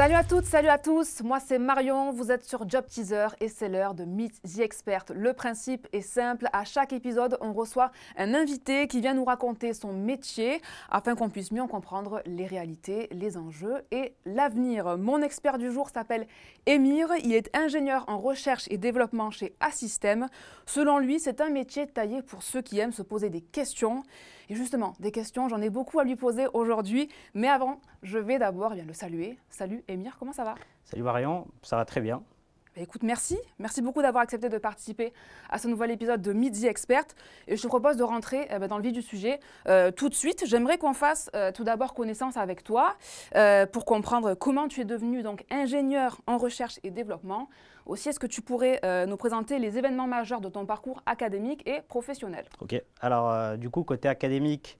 Salut à toutes, salut à tous. Moi c'est Marion, vous êtes sur Job Teaser et c'est l'heure de Meet the Expert. Le principe est simple, à chaque épisode, on reçoit un invité qui vient nous raconter son métier afin qu'on puisse mieux comprendre les réalités, les enjeux et l'avenir. Mon expert du jour s'appelle Émir, il est ingénieur en recherche et développement chez Assystem. Selon lui, c'est un métier taillé pour ceux qui aiment se poser des questions et justement, des questions, j'en ai beaucoup à lui poser aujourd'hui. Mais avant, je vais d'abord eh le saluer. Salut Emir, comment ça va Salut Marion, ça va très bien. Bah, écoute, merci. Merci beaucoup d'avoir accepté de participer à ce nouvel épisode de Midi Experte. Et je te propose de rentrer eh ben, dans le vif du sujet euh, tout de suite. J'aimerais qu'on fasse euh, tout d'abord connaissance avec toi euh, pour comprendre comment tu es devenu donc ingénieur en recherche et développement. Aussi, est-ce que tu pourrais euh, nous présenter les événements majeurs de ton parcours académique et professionnel Ok, alors euh, du coup, côté académique,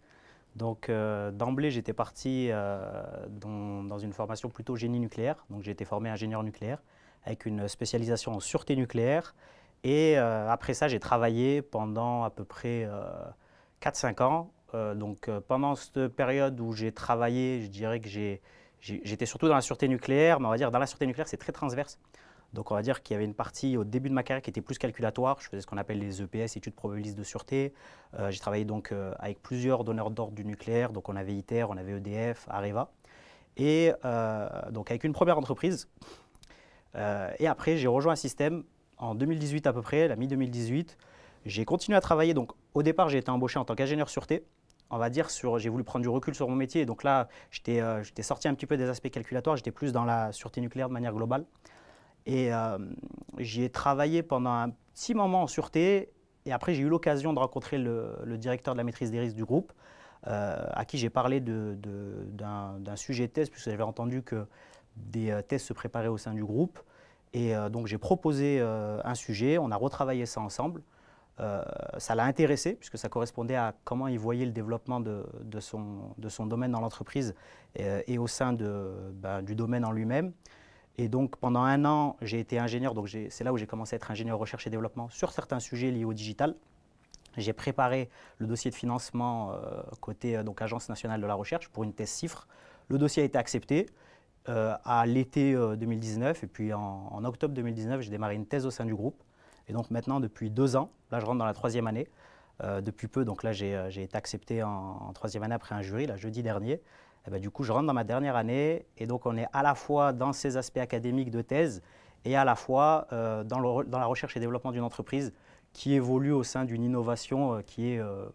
donc euh, d'emblée, j'étais parti dans, une formation plutôt génie nucléaire. Donc j'ai été formé ingénieur nucléaire avec une spécialisation en sûreté nucléaire. Et après ça, j'ai travaillé pendant à peu près 4-5 ans. donc pendant cette période où j'ai travaillé, je dirais que j'étais surtout dans la sûreté nucléaire, mais on va dire dans la sûreté nucléaire, c'est très transverse. Donc on va dire qu'il y avait une partie au début de ma carrière qui était plus calculatoire. Je faisais ce qu'on appelle les EPS, études probabilistes de sûreté. Euh, j'ai travaillé donc euh, avec plusieurs donneurs d'ordre du nucléaire. Donc on avait ITER, on avait EDF, Areva. Et euh, donc avec une première entreprise. et après, j'ai rejoint un système en 2018 à peu près, la mi-2018. J'ai continué à travailler. Donc au départ, j'ai été embauché en tant qu'ingénieur sûreté on va dire, sur, j'ai voulu prendre du recul sur mon métier. Donc là, j'étais, sorti un petit peu des aspects calculatoires, j'étais plus dans la sûreté nucléaire de manière globale. Et euh, j'y ai travaillé pendant un petit moment en sûreté. Et après, j'ai eu l'occasion de rencontrer le, directeur de la maîtrise des risques du groupe, euh, à qui j'ai parlé d'un sujet test, puisque j'avais entendu que des euh, tests se préparaient au sein du groupe. Et donc, j'ai proposé un sujet. On a retravaillé ça ensemble. ça l'a intéressé, puisque ça correspondait à comment il voyait le développement de, son, domaine dans l'entreprise et, au sein ben, du domaine en lui-même. Et donc pendant un an, j'ai été ingénieur, donc c'est là où j'ai commencé à être ingénieur recherche et développement sur certains sujets liés au digital. J'ai préparé le dossier de financement euh, côté euh, donc Agence nationale de la recherche pour une thèse CIFRE. Le dossier a été accepté euh, à l'été 2019 et puis en, octobre 2019, j'ai démarré une thèse au sein du groupe. Et donc maintenant, depuis deux ans, là je rentre dans la troisième année, depuis peu, donc là j'ai été accepté en, en, troisième année après un jury, là jeudi dernier. Eh ben, du coup, je rentre dans ma dernière année et donc on est à la fois dans ces aspects académiques de thèse et à la fois euh, dans, la recherche et développement d'une entreprise qui évolue au sein d'une innovation euh, qui est euh,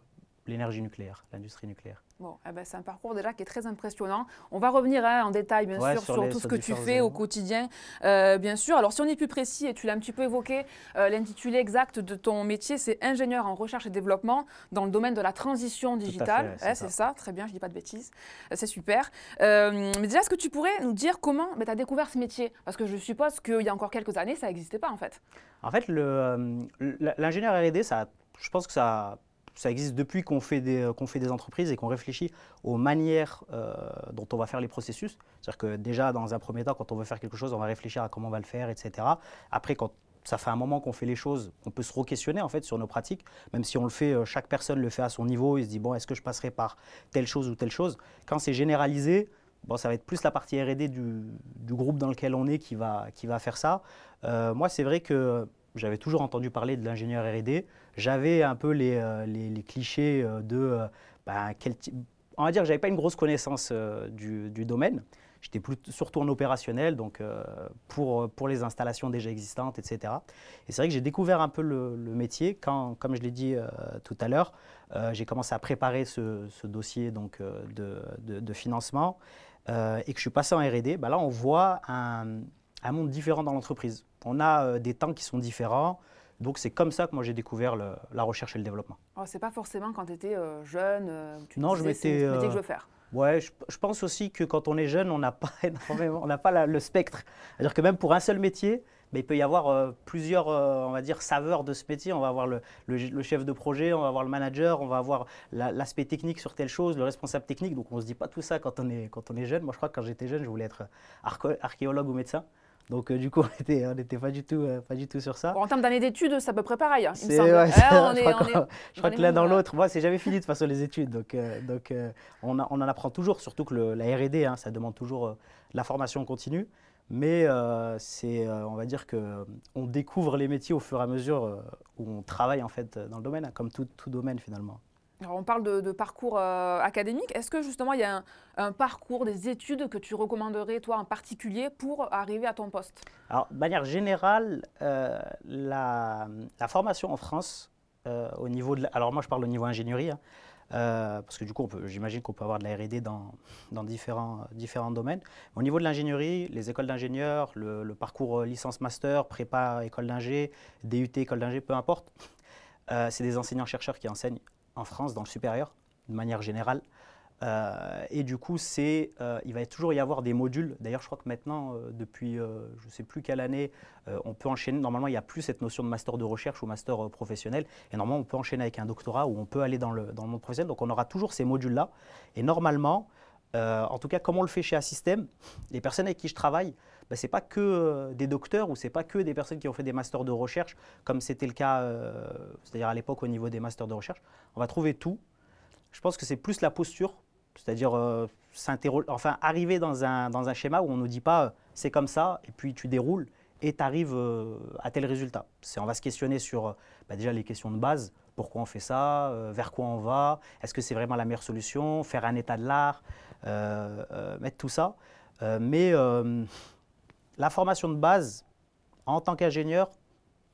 l'énergie nucléaire, l'industrie nucléaire. Bon, eh ben, c'est un parcours déjà qui est très impressionnant. On va revenir hein, en détail, bien sûr, sur, tout ce que tu fais au quotidien, euh, bien sûr. Alors, si on est plus précis, et tu l'as un petit peu évoqué, euh, l'intitulé exact de ton métier, c'est ingénieur en recherche et développement dans le domaine de la transition digitale. c'est ça. très bien, je ne dis pas de bêtises. Euh, c'est super. mais déjà, est-ce que tu pourrais nous dire comment ben, tu as découvert ce métier Parce que je suppose qu'il y a encore quelques années, ça n'existait pas, en fait. En fait, l'ingénieur RD, ça, je pense que ça ça existe depuis qu'on fait, des, euh, fait des entreprises et qu'on réfléchit aux manières euh, dont on va faire les processus. C'est-à-dire que déjà, dans un premier temps, quand on veut faire quelque chose, on va réfléchir à comment on va le faire, etc. Après, quand ça fait un moment qu'on fait les choses, on peut se re-questionner en fait sur nos pratiques, même si on le fait, euh, chaque personne le fait à son niveau, il se dit bon, est-ce que je passerai par telle chose ou telle chose Quand c'est généralisé, bon, ça va être plus la partie R&D du, groupe dans lequel on est qui va, qui va faire ça. moi, c'est vrai que j'avais toujours entendu parler de l'ingénieur R&D, j'avais un peu les, euh, clichés euh, de euh, bah, On va dire que j'avais pas une grosse connaissance du, domaine. J'étais surtout en opérationnel, donc pour, les installations déjà existantes, etc. Et c'est vrai que j'ai découvert un peu le, métier quand, comme je l'ai dit tout à l'heure, j'ai commencé à préparer ce, dossier donc, de, financement. et que je suis passé en R&D, bah, là on voit un, monde différent dans l'entreprise. On a des temps qui sont différents, donc c'est comme ça que moi j'ai découvert la recherche et le développement. Oh, c'est pas forcément quand tu étais euh, jeune, euh, tu non, je euh, que je veux faire. Ouais, je, pense aussi que quand on est jeune, on n'a pas on n'a pas le spectre. C'est-à-dire que même pour un seul métier, mais il peut y avoir plusieurs, on va dire, saveurs de ce métier. On va avoir le, chef de projet, on va avoir le manager, on va avoir l'aspect technique sur telle chose, le responsable technique. Donc on ne se dit pas tout ça quand on, est, quand on est jeune. Moi, je crois que quand j'étais jeune, je voulais être archéologue ou médecin. Donc euh, du coup, on n'était pas, du tout, euh, pas du tout sur ça. en termes d'années d'études, c'est à peu près pareil, je, crois que l'un dans l'autre, moi, c'est jamais fini de façon les études. Donc, euh, donc on, en apprend toujours, surtout que la R&D, hein, ça demande toujours la formation continue. Mais c'est, on va dire que on découvre les métiers au fur et à mesure où on travaille en fait dans le domaine, hein, comme tout domaine finalement on parle de, parcours euh, académique. Est-ce que justement il y a un, parcours, des études que tu recommanderais toi en particulier pour arriver à ton poste Alors de manière générale, euh, la, formation en France, euh, au niveau de alors moi je parle au niveau ingénierie, hein, parce que du coup j'imagine qu'on peut avoir de la R&D dans, différents, domaines. Au niveau de l'ingénierie, les écoles d'ingénieurs, le, le, parcours licence-master, prépa école d'ingé, DUT école d'ingé, peu importe, c'est des enseignants-chercheurs qui enseignent en France dans le supérieur, de manière générale. Euh, et du coup, c'est, euh, il va toujours y avoir des modules. D'ailleurs, je crois que maintenant, euh, depuis je ne sais plus quelle année, on peut enchaîner. Normalement, il n'y a plus cette notion de master de recherche ou master professionnel. Et normalement, on peut enchaîner avec un doctorat ou on peut aller dans le, dans le monde professionnel. Donc, on aura toujours ces modules-là. Et normalement, en tout cas, comme on le fait chez Assystem, les personnes avec qui je travaille, bah, ce n'est pas que euh, des docteurs ou ce n'est pas que des personnes qui ont fait des masters de recherche, comme c'était le cas, euh, c'est-à-dire à, l'époque au niveau des masters de recherche. On va trouver tout. Je pense que c'est plus la posture, c'est-à-dire euh, enfin, arriver dans un, dans un, schéma où on ne nous dit pas c'est comme ça et puis tu déroules et tu arrives à tel résultat. On va se questionner sur bah, déjà les questions de base pourquoi on fait ça, vers quoi on va, est-ce que c'est vraiment la meilleure solution, faire un état de l'art, mettre tout ça. mais la formation de base, en tant qu'ingénieur,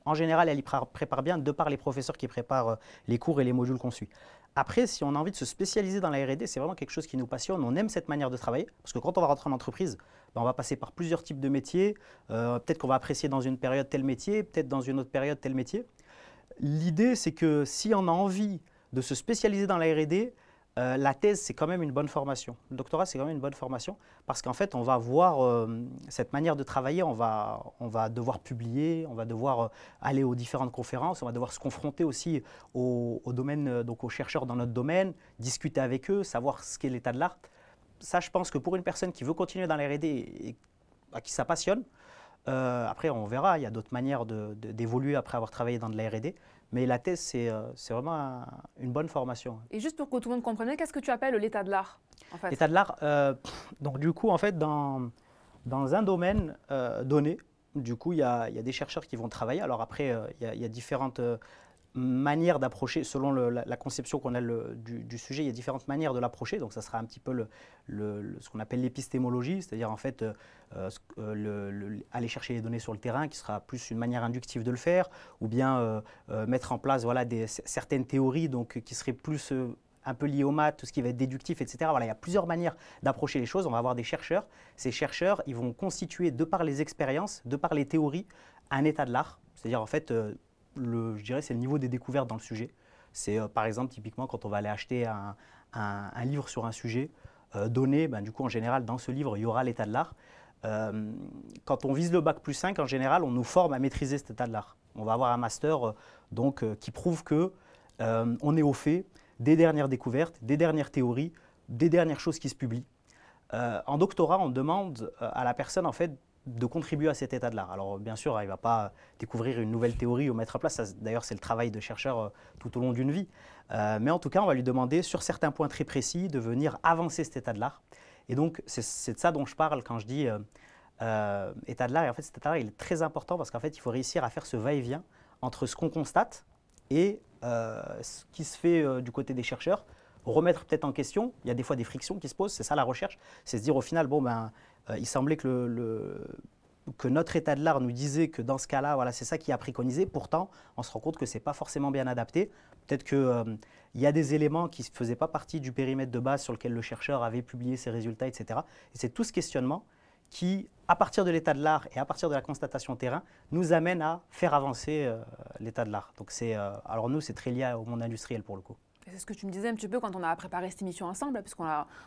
en général, elle y prépare bien de par les professeurs qui préparent euh, les cours et les modules qu'on suit. Après, si on a envie de se spécialiser dans la R&D, c'est vraiment quelque chose qui nous passionne, on aime cette manière de travailler, parce que quand on va rentrer en entreprise, ben, on va passer par plusieurs types de métiers, euh, peut-être qu'on va apprécier dans une période tel métier, peut-être dans une autre période tel métier. L'idée, c'est que si on a envie de se spécialiser dans la R&D, euh, la thèse, c'est quand même une bonne formation. Le doctorat, c'est quand même une bonne formation parce qu'en fait, on va voir euh, cette manière de travailler, on va, on va devoir publier, on va devoir euh, aller aux différentes conférences, on va devoir se confronter aussi au, domaine, donc aux chercheurs dans notre domaine, discuter avec eux, savoir ce qu'est l'état de l'art. Ça, je pense que pour une personne qui veut continuer dans la R&D et à qui ça passionne, après, on verra, il y a d'autres manières d'évoluer après avoir travaillé dans de la mais la thèse, c'est euh, vraiment une bonne formation. Et juste pour que tout le monde comprenne, qu'est-ce que tu appelles l'état de l'art L'état de l'art, euh, donc du coup, en fait, dans, dans un domaine euh, donné, du coup, il y, y, a des chercheurs qui vont travailler. Alors après, il y, a différentes manière d'approcher, selon la, conception qu'on a le, du, sujet, il y a différentes manières de l'approcher. Donc, ça sera un petit peu le, le ce qu'on appelle l'épistémologie, c'est-à-dire en fait euh, euh, euh, aller chercher les données sur le terrain, qui sera plus une manière inductive de le faire, ou bien mettre en place voilà, des, certaines théories donc, qui seraient plus un peu lié au maths, tout ce qui va être déductif, etc. Voilà, il y a plusieurs manières d'approcher les choses. On va avoir des chercheurs. Ces chercheurs, ils vont constituer, de par les expériences, de par les théories, un état de l'art. C'est-à-dire, en fait, euh, le, je dirais, c'est le niveau des découvertes dans le sujet. C'est euh, par exemple typiquement quand on va aller acheter un, livre sur un sujet euh, donné, ben, du coup en général dans ce livre il y aura l'état de l'art. Euh, quand on vise le bac plus 5, en général on nous forme à maîtriser cet état de l'art. On va avoir un master donc qui prouve que on est au fait des dernières découvertes, des dernières théories, des dernières choses qui se publient. en doctorat, on demande à la personne en fait de contribuer à cet état de l'art. Alors bien sûr, hein, il ne va pas découvrir une nouvelle théorie ou mettre en place, d'ailleurs c'est le travail de chercheur euh, tout au long d'une vie, euh, mais en tout cas on va lui demander sur certains points très précis de venir avancer cet état de l'art. Et donc c'est de ça dont je parle quand je dis euh, état de l'art, et en fait cet état de l'art il est très important parce qu'en fait il faut réussir à faire ce va-et-vient entre ce qu'on constate et ce qui se fait du côté des chercheurs, remettre peut-être en question. Il y a des fois des frictions qui se posent, c'est ça la recherche. C'est se dire au final, bon, ben, euh, il semblait que, le, que notre état de l'art nous disait que dans ce cas-là, voilà, c'est ça qui a préconisé. Pourtant, on se rend compte que ce n'est pas forcément bien adapté. Peut-être qu'il euh, il y a des éléments qui ne faisaient pas partie du périmètre de base sur lequel le chercheur avait publié ses résultats, etc. Et c'est tout ce questionnement qui, à partir de l'état de l'art et à partir de la constatation terrain, nous amène à faire avancer euh, l'état de l'art. Donc c'est, alors nous, c'est très lié au monde industriel pour le coup. C'est ce que tu me disais un petit peu quand on a préparé cette émission ensemble, puisqu'on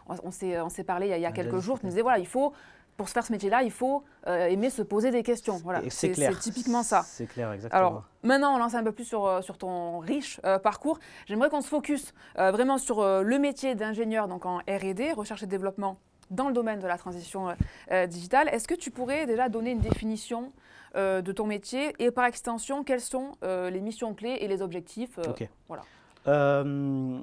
on, on s'est parlé il y a, quelques jours. Tu me disais, voilà, il faut pour se faire ce métier-là, il faut euh, aimer se poser des questions. Voilà. C'est typiquement ça. C'est clair, exactement. Alors, maintenant, on lance un peu plus sur, euh, sur ton riche euh, parcours. J'aimerais qu'on se focus vraiment sur le métier d'ingénieur donc en R&D, recherche et développement, dans le domaine de la transition digitale. Est-ce que tu pourrais déjà donner une définition de ton métier et par extension, quelles sont les missions clés et les objectifs voilà. Euh,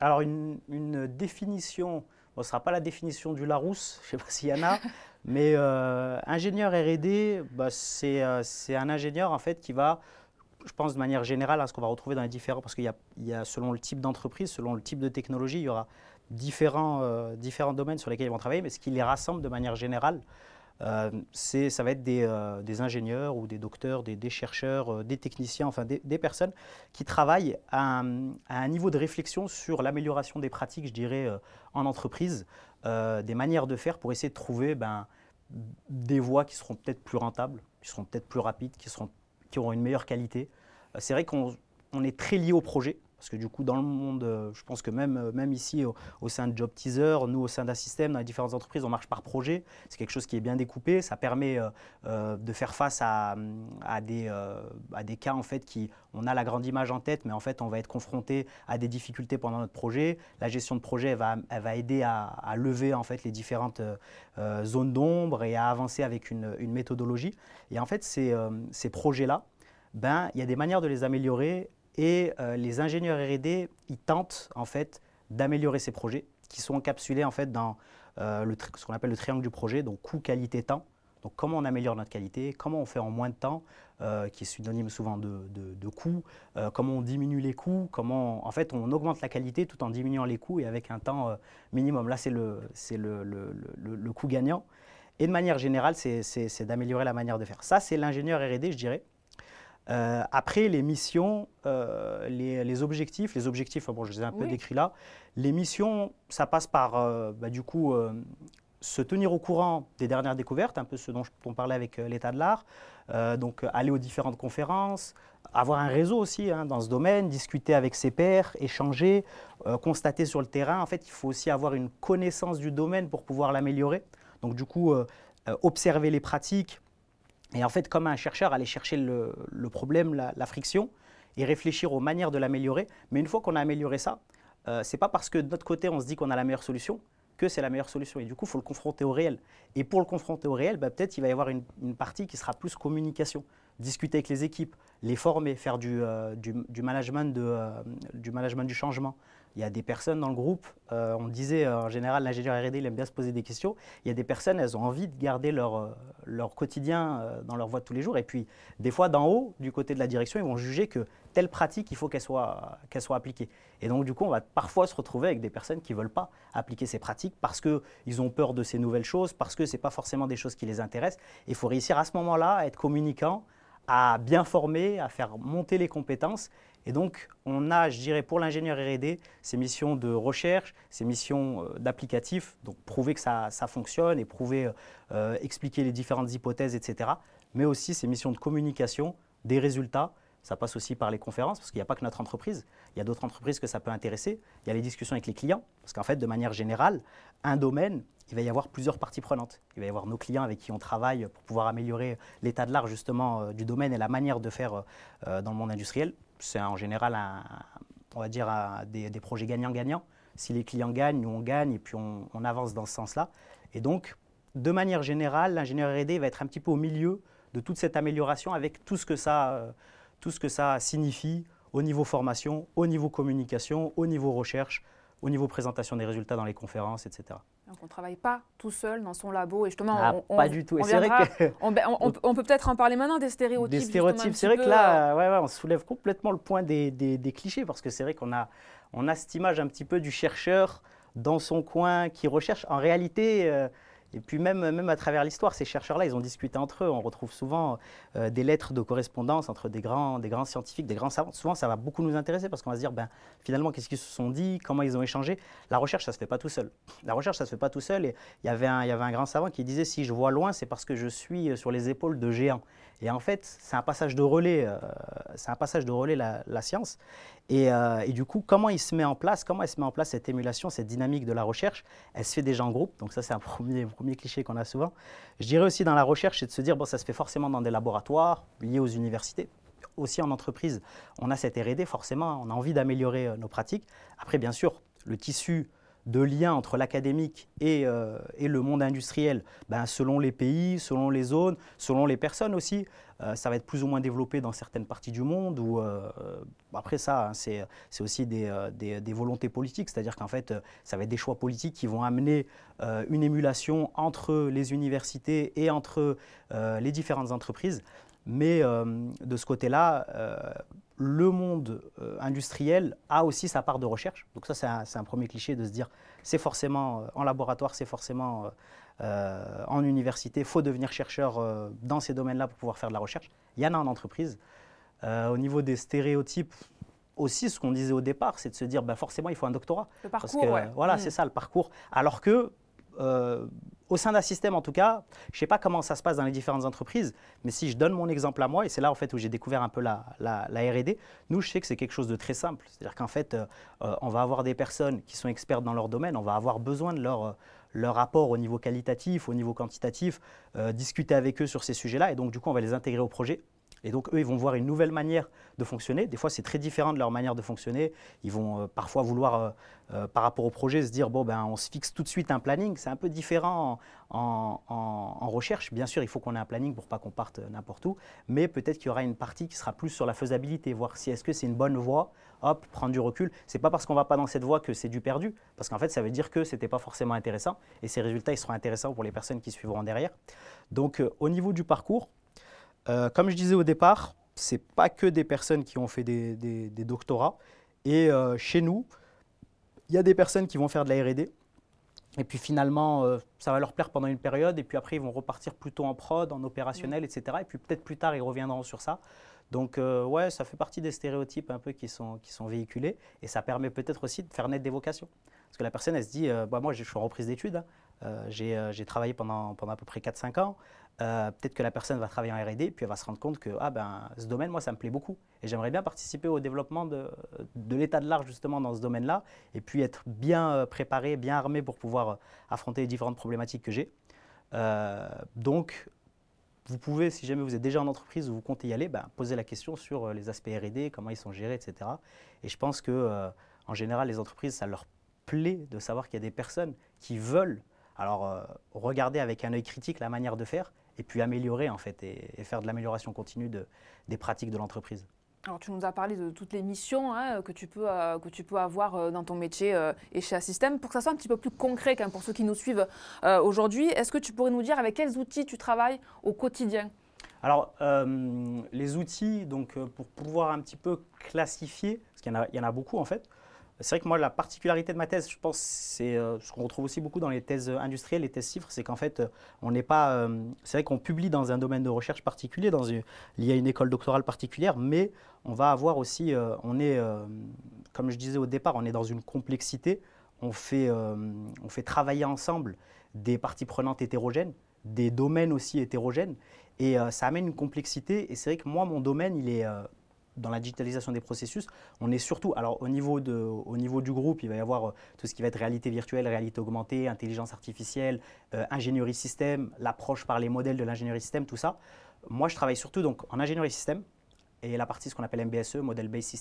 alors, une, définition, ce ne sera pas la définition du Larousse, je ne sais pas s'il y en a, mais euh, ingénieur RD, bah, euh, c'est un ingénieur en fait qui va, je pense de manière générale, à hein, ce qu'on va retrouver dans les différents, parce qu'il y, a selon le type d'entreprise, selon le type de technologie, il y aura différents, différents domaines sur lesquels ils vont travailler, mais ce qui les rassemble de manière générale, euh, ça va être euh, des, ingénieurs ou des docteurs, des, chercheurs, euh, des techniciens, enfin des, personnes qui travaillent à un, niveau de réflexion sur l'amélioration des pratiques, je dirais, en entreprise, des manières de faire pour essayer de trouver ben, des voies qui seront peut-être plus rentables, qui seront peut-être plus rapides, qui, qui auront une meilleure qualité. C'est vrai qu'on est très lié au projet. Parce que du coup, dans le monde, euh, je pense que même, euh, même ici, au, sein de Job Teaser, nous, au sein d'un système, dans les différentes entreprises, on marche par projet. C'est quelque chose qui est bien découpé. Ça permet euh, de faire face à, des, des cas, en fait, qui, on a la grande image en tête, mais en fait, on va être confronté à des difficultés pendant notre projet. La gestion de projet, elle va, va aider à, lever, en fait, les différentes zones d'ombre et à avancer avec une, méthodologie. Et en fait, ces, ces projets-là, ben, il y a des manières de les améliorer et euh, les ingénieurs R&D, ils tentent en fait d'améliorer ces projets qui sont encapsulés en fait dans euh, ce qu'on appelle le triangle du projet, donc coût, qualité, temps. Donc comment on améliore notre qualité, comment on fait en moins de temps, euh, qui est synonyme souvent de, coût, comment on diminue les coûts, comment on, en fait on augmente la qualité tout en diminuant les coûts et avec un temps minimum. Là c'est le, le, coût gagnant. Et de manière générale, c'est d'améliorer la manière de faire. Ça, c'est l'ingénieur RD, je dirais. Euh, après, les missions, euh, les, objectifs, les objectifs, bon, je les ai un peu décrits là. Les missions, ça passe par, euh, bah, du coup, se tenir au courant des dernières découvertes, un peu ce dont, on parlait avec l'état de l'art. donc, aller aux différentes conférences, avoir un réseau aussi hein, dans ce domaine, discuter avec ses pairs, échanger, constater sur le terrain. En fait, il faut aussi avoir une connaissance du domaine pour pouvoir l'améliorer. Donc, du coup, observer les pratiques, et en fait, comme un chercheur, aller chercher le, problème, la, friction, et réfléchir aux manières de l'améliorer. Mais une fois qu'on a amélioré ça, euh, ce n'est pas parce que de notre côté on se dit qu'on a la meilleure solution que c'est la meilleure solution. Et du coup, il faut le confronter au réel. Et pour le confronter au réel, bah, peut-être il va y avoir une partie qui sera plus communication, discuter avec les équipes, les former, faire du, euh, du, management euh, du management du changement. Il y a des personnes dans le groupe, euh, on disait en général l'ingénieur RD, il aime bien se poser des questions. Il y a des personnes, elles ont envie de garder leur, leur quotidien dans leur voie de tous les jours. Et puis, des fois, d'en haut, du côté de la direction, ils vont juger que telle pratique, il faut qu'elle soit, qu'elle soit appliquée. Et donc, du coup, on va parfois se retrouver avec des personnes qui ne veulent pas appliquer ces pratiques parce qu'ils ont peur de ces nouvelles choses, parce que ce n'est pas forcément des choses qui les intéressent. Il faut réussir à ce moment-là à être communicant, à bien former, à faire monter les compétences. Et donc, on a, je dirais, pour l'ingénieur RD, ces missions de recherche, ces missions euh, d'applicatif, donc prouver que ça, fonctionne et prouver, euh, expliquer les différentes hypothèses, etc. Mais aussi ces missions de communication, des résultats, ça passe aussi par les conférences, parce qu'il n'y a pas que notre entreprise. Il y a d'autres entreprises que ça peut intéresser. Il y a les discussions avec les clients, parce qu'en fait, de manière générale, un domaine, il va y avoir plusieurs parties prenantes. Il va y avoir nos clients avec qui on travaille pour pouvoir améliorer l'état de l'art justement euh, du domaine et la manière de faire euh, euh, dans le monde industriel. C'est en général, on va dire, des, projets gagnants-gagnants. Si les clients gagnent, nous on gagne et puis on, avance dans ce sens-là. Et donc, de manière générale, l'ingénieur R&D va être un petit peu au milieu de toute cette amélioration avec tout ce que ça tout ce que ça signifie au niveau formation, au niveau communication, au niveau recherche, au niveau présentation des résultats dans les conférences, etc. Donc on ne travaille pas tout seul dans son labo. Et justement, ah, on, pas du tout. On, peut peut-être en parler maintenant des stéréotypes. Des stéréotypes. C'est vrai que là, ouais, on soulève complètement le point des, clichés parce que c'est vrai qu'on a, on a cette image un petit peu du chercheur dans son coin qui recherche. En réalité, euh, et puis même, même à travers l'histoire, ces chercheurs-là, ils ont discuté entre eux. On retrouve souvent euh, des lettres de correspondance entre des grands, scientifiques, des grands savants. Souvent, ça va beaucoup nous intéresser parce qu'on va se dire, ben, finalement, qu'est-ce qu'ils se sont dit, comment ils ont échangé. La recherche, ça ne se fait pas tout seul. La recherche, ça ne se fait pas tout seul. Et il y avait un grand savant qui disait, si je vois loin, c'est parce que je suis euh, sur les épaules de géants. Et en fait, c'est un passage de relais, euh, c'est un passage de relais la, science. Et, euh, et, du coup, comment il se met en place, comment elle se met en place cette émulation, cette dynamique de la recherche Elle se fait déjà en groupe, donc ça c'est un premier, premier cliché qu'on a souvent. Je dirais aussi dans la recherche, c'est de se dire bon, ça se fait forcément dans des laboratoires liés aux universités. Aussi en entreprise, on a cette R&D forcément, on a envie d'améliorer euh, nos pratiques. Après, bien sûr, le tissu de liens entre l'académique euh, et, le monde industriel, ben, selon les pays, selon les zones, selon les personnes aussi. Euh, ça va être plus ou moins développé dans certaines parties du monde. Où, euh, après ça, hein, c'est aussi des, des, volontés politiques, c'est-à-dire qu'en fait, ça va être des choix politiques qui vont amener une émulation entre les universités et entre les différentes entreprises. Mais de ce côté-là, le monde euh, industriel a aussi sa part de recherche. Donc ça, c'est un, premier cliché de se dire, c'est forcément euh, en laboratoire, c'est forcément euh, en université, il faut devenir chercheur dans ces domaines-là pour pouvoir faire de la recherche. Il y en a en entreprise. au niveau des stéréotypes, aussi ce qu'on disait au départ, c'est de se dire, bah, forcément, il faut un doctorat. Le parcours, parce que, Voilà, mm. c'est ça le parcours. Alors que au sein d'un système en tout cas, je ne sais pas comment ça se passe dans les différentes entreprises, mais si je donne mon exemple à moi, et c'est là en fait où j'ai découvert un peu la, RD, nous je sais que c'est quelque chose de très simple. C'est-à-dire qu'en fait, euh, euh, on va avoir des personnes qui sont expertes dans leur domaine, on va avoir besoin de leur... Euh, leur rapport au niveau qualitatif, au niveau quantitatif, discuter avec eux sur ces sujets-là. Et donc, du coup, on va les intégrer au projet et donc, eux, ils vont voir une nouvelle manière de fonctionner. Des fois, c'est très différent de leur manière de fonctionner. Ils vont euh, parfois vouloir, euh, euh, par rapport au projet, se dire, bon, ben, on se fixe tout de suite un planning. C'est un peu différent en, recherche. Bien sûr, il faut qu'on ait un planning pour pas qu'on parte n'importe où. Mais peut-être qu'il y aura une partie qui sera plus sur la faisabilité, voir si est-ce que c'est une bonne voie. Hop, prendre du recul. C'est pas parce qu'on va pas dans cette voie que c'est du perdu. Parce qu'en fait, ça veut dire que ce n'était pas forcément intéressant. Et ces résultats, ils seront intéressants pour les personnes qui suivront derrière. Donc, au niveau du parcours, euh, comme je disais au départ, n'est pas que des personnes qui ont fait des, doctorats. Et euh, chez nous, il y a des personnes qui vont faire de la R&D. Et puis finalement, euh, ça va leur plaire pendant une période. Et puis après, ils vont repartir plutôt en prod, en opérationnel, etc. Et puis peut-être plus tard, ils reviendront sur ça. Donc euh, ouais, ça fait partie des stéréotypes un peu qui sont, qui sont véhiculés. Et ça permet peut-être aussi de faire naître des vocations. Parce que la personne, elle se dit, bah, moi, je suis en reprise d'études. Hein. j'ai travaillé pendant, pendant à peu près 4-5 ans. Euh, peut-être que la personne va travailler en R&D, puis elle va se rendre compte que ah ben, ce domaine, moi, ça me plaît beaucoup. Et j'aimerais bien participer au développement de, de l'état de l'art, justement, dans ce domaine-là, et puis être bien euh, préparé, bien armé pour pouvoir euh, affronter les différentes problématiques que j'ai. donc, vous pouvez, si jamais vous êtes déjà en entreprise ou vous comptez y aller, ben, poser la question sur les aspects R&D, comment ils sont gérés, etc. Et je pense que, en général, les entreprises, ça leur plaît de savoir qu'il y a des personnes qui veulent alors, regarder avec un œil critique la manière de faire, et puis améliorer en fait et, faire de l'amélioration continue des pratiques de l'entreprise. Alors tu nous as parlé de toutes les missions hein, que, tu peux, euh, que tu peux avoir euh, dans ton métier euh, et chez Assystem. Pour que ça soit un petit peu plus concret pour ceux qui nous suivent aujourd'hui, est-ce que tu pourrais nous dire avec quels outils tu travailles au quotidien alors, les outils, donc, pour pouvoir un petit peu classifier, parce qu'il y, en a beaucoup en fait, c'est vrai que moi, la particularité de ma thèse, je pense, c'est euh, ce qu'on retrouve aussi beaucoup dans les thèses industrielles, les thèses chiffres, c'est qu'en fait, euh, on n'est pas. Euh, c'est vrai qu'on publie dans un domaine de recherche particulier, dans une, lié à une école doctorale particulière, mais on va avoir aussi. on est, comme je disais au départ, on est dans une complexité. On fait, on fait travailler ensemble des parties prenantes hétérogènes, des domaines aussi hétérogènes, et ça amène une complexité. Et c'est vrai que moi, mon domaine, il est dans la digitalisation des processus, on est surtout, alors au niveau, de, au niveau du groupe, il va y avoir euh, tout ce qui va être réalité virtuelle, réalité augmentée, intelligence artificielle, euh, ingénierie système, l'approche par les modèles de l'ingénierie système, tout ça. Moi, je travaille surtout donc en ingénierie système et la partie ce qu'on appelle MBSE, Model Based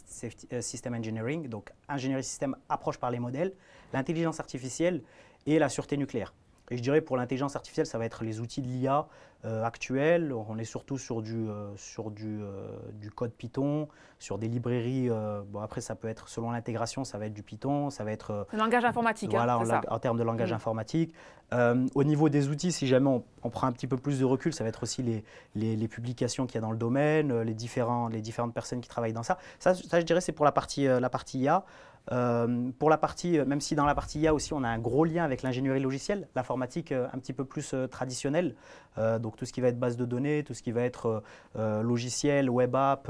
euh, System Engineering, donc ingénierie système, approche par les modèles, l'intelligence artificielle et la sûreté nucléaire. Et je dirais pour l'intelligence artificielle, ça va être les outils de l'IA euh, actuels. On est surtout sur du, euh, sur euh, du, code Python, sur des librairies. bon, après, ça peut être, selon l'intégration, ça va être du Python, ça va être. Le langage informatique. Hein, voilà, en, termes de langage mm. informatique. au niveau des outils, si jamais on, prend un petit peu plus de recul, ça va être aussi les, publications qu'il y a dans le domaine, les, différents, les différentes personnes qui travaillent dans ça. Ça, ça je dirais, c'est pour la partie, la partie IA. Euh, pour la partie, euh, même si dans la partie IA aussi, on a un gros lien avec l'ingénierie logicielle, l'informatique euh, un petit peu plus traditionnelle, donc tout ce qui va être base de données, tout ce qui va être logiciel, web app,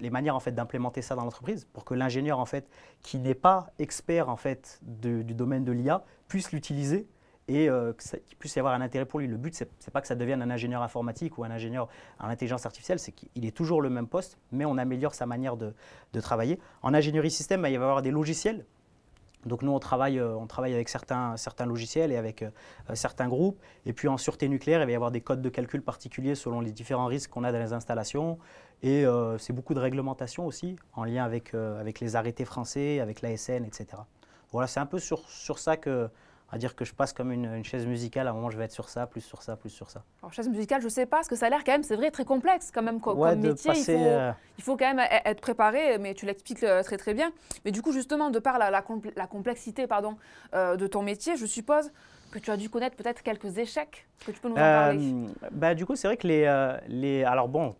les manières en fait d'implémenter ça dans l'entreprise pour que l'ingénieur en fait qui n'est pas expert en fait du domaine de l'IA puisse l'utiliser et euh, qu'il puisse y avoir un intérêt pour lui. Le but, ce n'est pas que ça devienne un ingénieur informatique ou un ingénieur en intelligence artificielle, c'est qu'il est toujours le même poste, mais on améliore sa manière de, travailler. En ingénierie système, bah, il va y avoir des logiciels donc nous, on travaille, euh, on travaille avec certains, certains logiciels et avec euh, certains groupes. Et puis en sûreté nucléaire, il va y avoir des codes de calcul particuliers selon les différents risques qu'on a dans les installations. Et c'est beaucoup de réglementation aussi, en lien avec, avec les arrêtés français, avec l'ASN, etc. Voilà, c'est un peu sur, sur ça que, à dire que je passe comme une, chaise musicale. À un moment, je vais être sur ça, plus sur ça, plus sur ça. Alors, chaise musicale, je ne sais pas, parce que ça a l'air quand même, c'est vrai, très complexe quand même comme métier. Euh, il, faut, quand même e-, être préparé, mais tu l'expliques euh, très très bien. Mais du coup, justement, de par la, la, complexité pardon, euh, de ton métier, je suppose que tu as dû connaître peut-être quelques échecs. que tu peux nous en parler bah, Du coup, c'est vrai que les, les. Alors bon,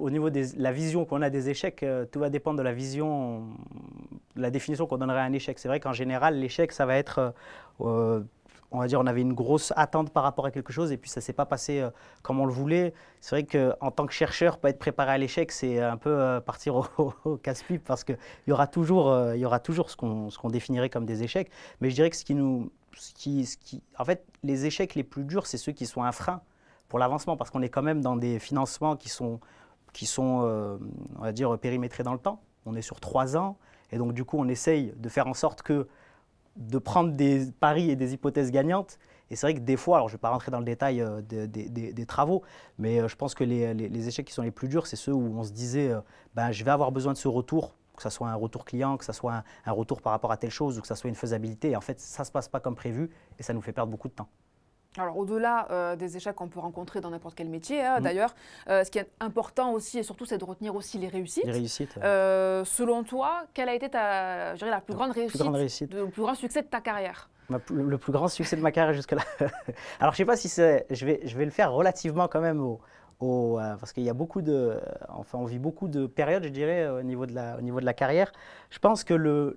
au niveau de la vision qu'on a des échecs, euh, tout va dépendre de la vision, la définition qu'on donnerait à un échec. C'est vrai qu'en général, l'échec, ça va être, euh, euh, on va dire, on avait une grosse attente par rapport à quelque chose et puis ça ne s'est pas passé comme on le voulait. C'est vrai qu'en tant que chercheur, pas être préparé à l'échec, c'est un peu partir au, casse-pipe parce qu'il y, aura toujours, il y aura toujours ce qu'on définirait comme des échecs. Mais je dirais que ce qui nous. Ce qui, ce qui, en fait, les échecs les plus durs, c'est ceux qui sont un frein pour l'avancement, parce qu'on est quand même dans des financements qui sont, qui sont euh, on va dire, périmétrés dans le temps. On est sur trois ans, et donc du coup, on essaye de faire en sorte que de prendre des paris et des hypothèses gagnantes. Et c'est vrai que des fois, alors je ne vais pas rentrer dans le détail euh, des, travaux, mais euh, je pense que les, échecs qui sont les plus durs, c'est ceux où on se disait, ben, je vais avoir besoin de ce retour que ce soit un retour client, que ce soit un, un, retour par rapport à telle chose, ou que ce soit une faisabilité. Et en fait, ça ne se passe pas comme prévu et ça nous fait perdre beaucoup de temps. Alors au-delà euh, des échecs qu'on peut rencontrer dans n'importe quel métier, hein, mm. d'ailleurs, euh, ce qui est important aussi et surtout, c'est de retenir aussi les réussites. Les réussites. Euh, selon toi, quelle a été ta, dirais, la plus, grande, réussite, le plus grand succès de ta carrière Le plus grand succès de ma carrière jusque-là. Alors je ne sais pas si c'est, je vais, je vais le faire relativement quand même au, au parce qu'il y a beaucoup de, enfin on vit beaucoup de périodes, je dirais, au niveau de la, niveau de la carrière. Je pense que le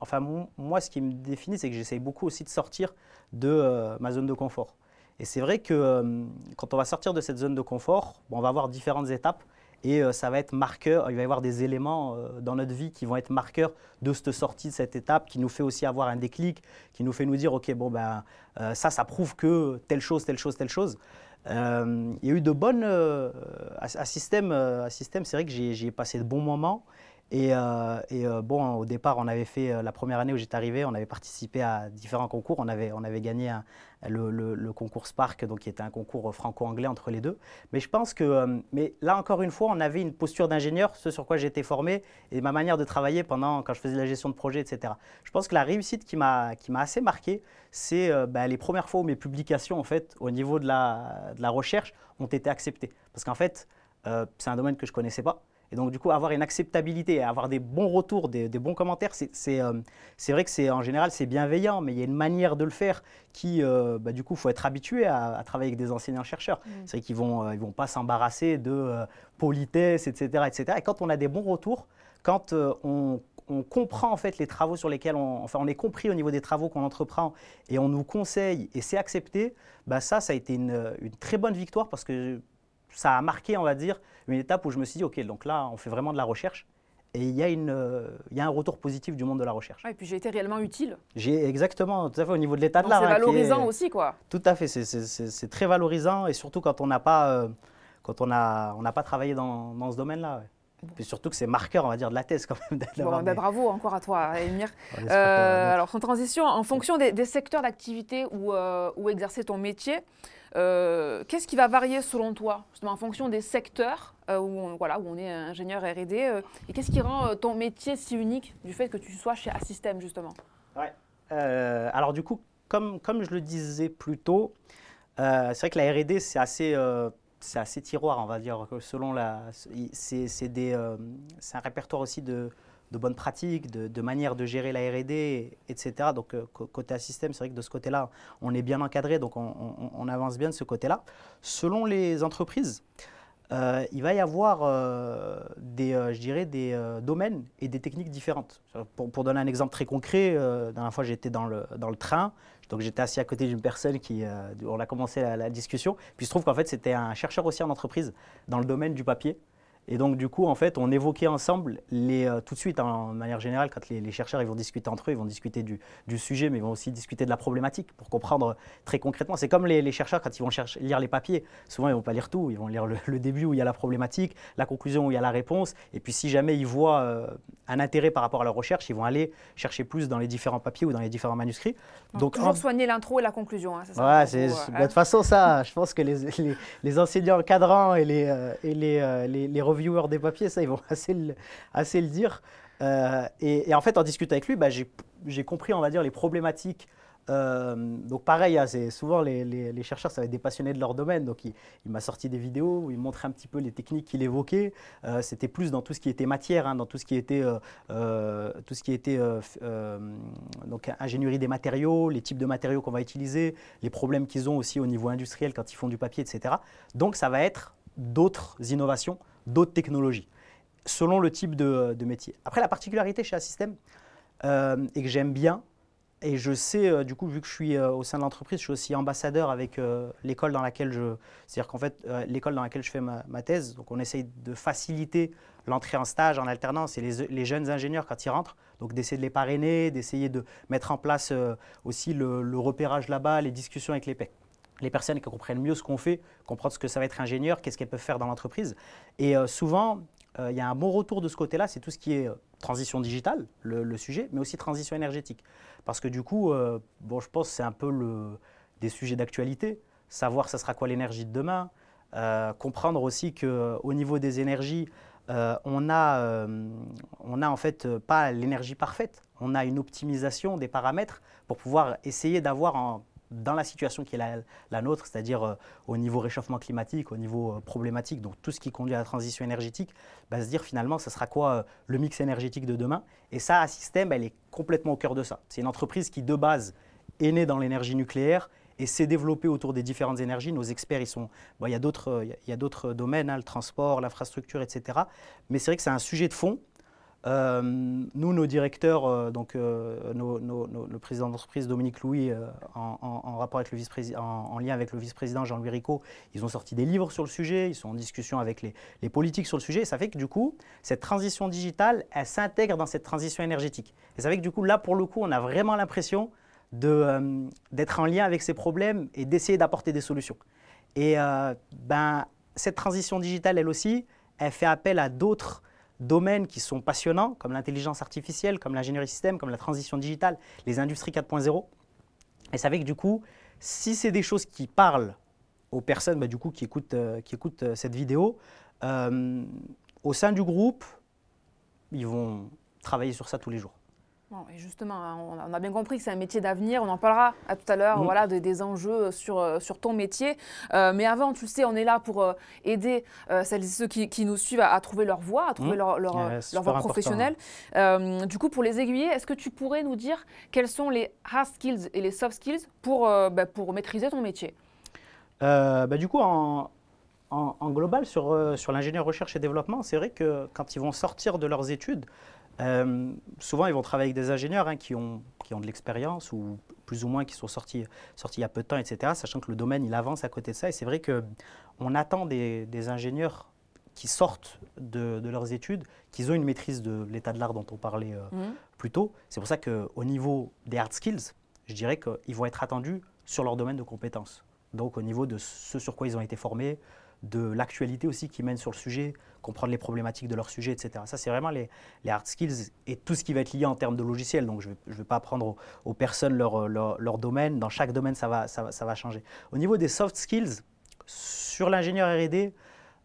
enfin, moi, ce qui me définit, c'est que j'essaie beaucoup aussi de sortir de euh, ma zone de confort. Et c'est vrai que euh, quand on va sortir de cette zone de confort, on va avoir différentes étapes et euh, ça va être marqueur. Il va y avoir des éléments dans notre vie qui vont être marqueurs de cette sortie de cette étape, qui nous fait aussi avoir un déclic, qui nous fait nous dire, ok, bon ben, ça, ça prouve que telle chose, telle chose, telle chose. il y a eu de bonnes système. à système, c'est vrai que j'ai passé de bons moments. Et, euh, euh, bon, au départ, on avait fait, euh, la première année où j'étais arrivé, on avait participé à différents concours. On avait, on avait gagné hein, le, concours Spark, donc, qui était un concours franco-anglais entre les deux. Mais je pense que, mais là encore une fois, on avait une posture d'ingénieur, ce sur quoi j'étais formé et ma manière de travailler pendant, quand je faisais la gestion de projet, etc. Je pense que la réussite qui m'a assez marqué, c'est bah, les premières fois où mes publications, en fait, au niveau de la, de la recherche, ont été acceptées. Parce qu'en fait, c'est un domaine que je ne connaissais pas. Et donc, du coup, avoir une acceptabilité avoir des bons retours, des, bons commentaires, euh, c'est vrai que c'est en général, c'est bienveillant, mais il y a une manière de le faire qui, euh, bah, du coup, faut être habitué à, travailler avec des enseignants-chercheurs. Mm. C'est vrai qu'ils ne vont, euh, ils vont pas s'embarrasser de politesse, etc., etc. Et quand on a des bons retours, quand on comprend en fait les travaux sur lesquels on, enfin on est compris au niveau des travaux qu'on entreprend et on nous conseille et c'est accepté, bah ça, ça a été une, une, très bonne victoire parce que ça a marqué, on va dire, une étape où je me suis dit, OK, donc là, on fait vraiment de la recherche. Et il y, a une, euh, il y a un retour positif du monde de la recherche. et puis j'ai été réellement utile. J'ai exactement, tout à fait, au niveau de l'état de l'art. C'est hein, valorisant aussi, quoi. Tout à fait, c'est très valorisant, et surtout quand on n'a pas, euh, quand on a, on n'a pas travaillé dans, ce domaine-là. Et Puis surtout que c'est marqueur, on va dire, de la thèse quand même. Bah, bravo encore à toi, Emir. Euh, alors, en transition, en fonction des, secteurs d'activité où, où exercer ton métier, euh, qu'est-ce qui va varier selon toi, justement en fonction des secteurs euh, où, on, voilà, où on est euh, ingénieur RD Et qu'est-ce qui rend ton métier si unique du fait que tu sois chez Assystem, justement Alors du coup, comme, comme je le disais plus tôt, c'est vrai que la RD, c'est assez c'est assez tiroir, on va dire, selon la. C'est un répertoire aussi de, de bonnes pratiques, de, de manière de gérer la R&D, etc. Donc euh, côté système, c'est vrai que de ce côté-là, on est bien encadré, donc on, avance bien de ce côté-là. Selon les entreprises, euh, il va y avoir euh, des, je dirais des domaines et des techniques différentes. Pour, donner un exemple très concret, la dernière fois j'étais dans le, dans le train, donc j'étais assis à côté d'une personne qui, on a commencé la, la discussion, puis il se trouve qu'en fait c'était un chercheur aussi en entreprise dans le domaine du papier. Et donc, du coup, en fait, on évoquait ensemble, les, euh, tout de suite, hein, en manière générale, quand les, chercheurs ils vont discuter entre eux, ils vont discuter du, sujet, mais ils vont aussi discuter de la problématique pour comprendre très concrètement. C'est comme les, chercheurs, quand ils vont lire les papiers, souvent, ils ne vont pas lire tout. Ils vont lire le, début où il y a la problématique, la conclusion où il y a la réponse. Et puis, si jamais ils voient euh, un intérêt par rapport à leur recherche, ils vont aller chercher plus dans les différents papiers ou dans les différents manuscrits. Donc, donc toujours soigner l'intro et la conclusion. Hein, ouais, c'est, euh, hein. de toute façon, ça, je pense que les, enseignants cadrants et les, et les des papiers, ça, ils vont assez le, assez le dire. Euh, et, en fait, en discutant avec lui, bah, j'ai compris, on va dire, les problématiques. Euh, donc pareil, hein, souvent les, chercheurs, ça va être des passionnés de leur domaine. Donc il, m'a sorti des vidéos où il montrait un petit peu les techniques qu'il évoquait. Euh, c'était plus dans tout ce qui était matière, hein, dans tout ce qui était, tout ce qui était donc ingénierie des matériaux, les types de matériaux qu'on va utiliser, les problèmes qu'ils ont aussi au niveau industriel quand ils font du papier, etc. Donc ça va être d'autres innovations d'autres technologies, selon le type de, métier. Après, la particularité chez Assystem, euh, et que j'aime bien, et je sais, euh, du coup, vu que je suis euh, au sein de l'entreprise, je suis aussi ambassadeur avec l'école dans laquelle je... cest dire qu'en fait, l'école dans laquelle je fais ma, thèse, donc on essaye de faciliter l'entrée en stage, en alternance, et les, jeunes ingénieurs, quand ils rentrent, donc d'essayer de les parrainer, d'essayer de mettre en place aussi le, le repérage là-bas, les discussions avec les PEC les personnes qui comprennent mieux ce qu'on fait, comprendre ce que ça va être ingénieur, qu'est-ce qu'elles peuvent faire dans l'entreprise. Et euh, souvent, euh, il y a un bon retour de ce côté-là, c'est tout ce qui est euh, transition digitale, le, sujet, mais aussi transition énergétique. Parce que du coup, bon, je pense que c'est un peu le, des sujets d'actualité, savoir ce sera quoi l'énergie de demain, comprendre aussi qu'au niveau des énergies, on, a, on en fait pas l'énergie parfaite, on a une optimisation des paramètres pour pouvoir essayer d'avoir en dans la situation qui est la, nôtre, c'est-à-dire euh, au niveau réchauffement climatique, au niveau euh, problématique, donc tout ce qui conduit à la transition énergétique, bah, se dire finalement, ça sera quoi euh, le mix énergétique de demain Et ça, à système, elle est complètement au cœur de ça. C'est une entreprise qui, de base, est née dans l'énergie nucléaire et s'est développée autour des différentes énergies. Nos experts, ils sont, il y a d'autres domaines, hein, le transport, l'infrastructure, etc. Mais c'est vrai que c'est un sujet de fond euh, nous, nos directeurs, euh, donc euh, le président d'entreprise Dominique Louis, en, rapport avec le vice lien avec le vice-président Jean-Louis Rico, ils ont sorti des livres sur le sujet, ils sont en discussion avec les, politiques sur le sujet. Et ça fait que du coup, cette transition digitale, elle s'intègre dans cette transition énergétique. Et ça fait que du coup, là, pour le coup, on a vraiment l'impression d'être en lien avec ces problèmes et d'essayer d'apporter des solutions. Et ben, cette transition digitale, elle aussi, elle fait appel à d'autres domaines qui sont passionnants, comme l'intelligence artificielle, comme l'ingénierie système, comme la transition digitale, les industries 4.0. Et ça fait que du coup, si c'est des choses qui parlent aux personnes bah, du coup, qui écoutent, euh, qui écoutent euh, cette vidéo, euh, au sein du groupe, ils vont travailler sur ça tous les jours et justement, hein, on a bien compris que c'est un métier d'avenir. On en parlera à tout à l'heure, mm. voilà, des enjeux sur, euh, sur ton métier. Euh, mais avant, tu le sais, on est là pour euh, aider celles ceux qui, nous suivent à, trouver leur voie, à trouver mm. leur, leur, voie professionnelle. du coup, pour les aiguiller, est-ce que tu pourrais nous dire quels sont les hard skills et les soft skills pour, bah, pour maîtriser ton métier bah, Du coup, en, en, en global, sur, sur l'ingénieur recherche et développement, c'est vrai que quand ils vont sortir de leurs études, euh, souvent, ils vont travailler avec des ingénieurs hein, qui, ont, de l'expérience ou plus ou moins qui sont sortis, sortis il y a peu de temps, etc., sachant que le domaine, il avance à côté de ça. Et c'est vrai qu'on attend des, ingénieurs qui sortent de, leurs études, qu'ils ont une maîtrise de l'état de l'art dont on parlait euh, mmh. plus tôt. C'est pour ça qu'au niveau des hard skills, je dirais qu'ils vont être attendus sur leur domaine de compétences. Donc au niveau de ce sur quoi ils ont été formés, de l'actualité aussi qui mène sur le sujet, comprendre les problématiques de leur sujet, etc. Ça, c'est vraiment les, les, hard skills et tout ce qui va être lié en termes de logiciels Donc, je ne vais, pas apprendre aux, personnes leur, domaine. Dans chaque domaine, ça va, ça, va changer. Au niveau des soft skills, sur l'ingénieur RD,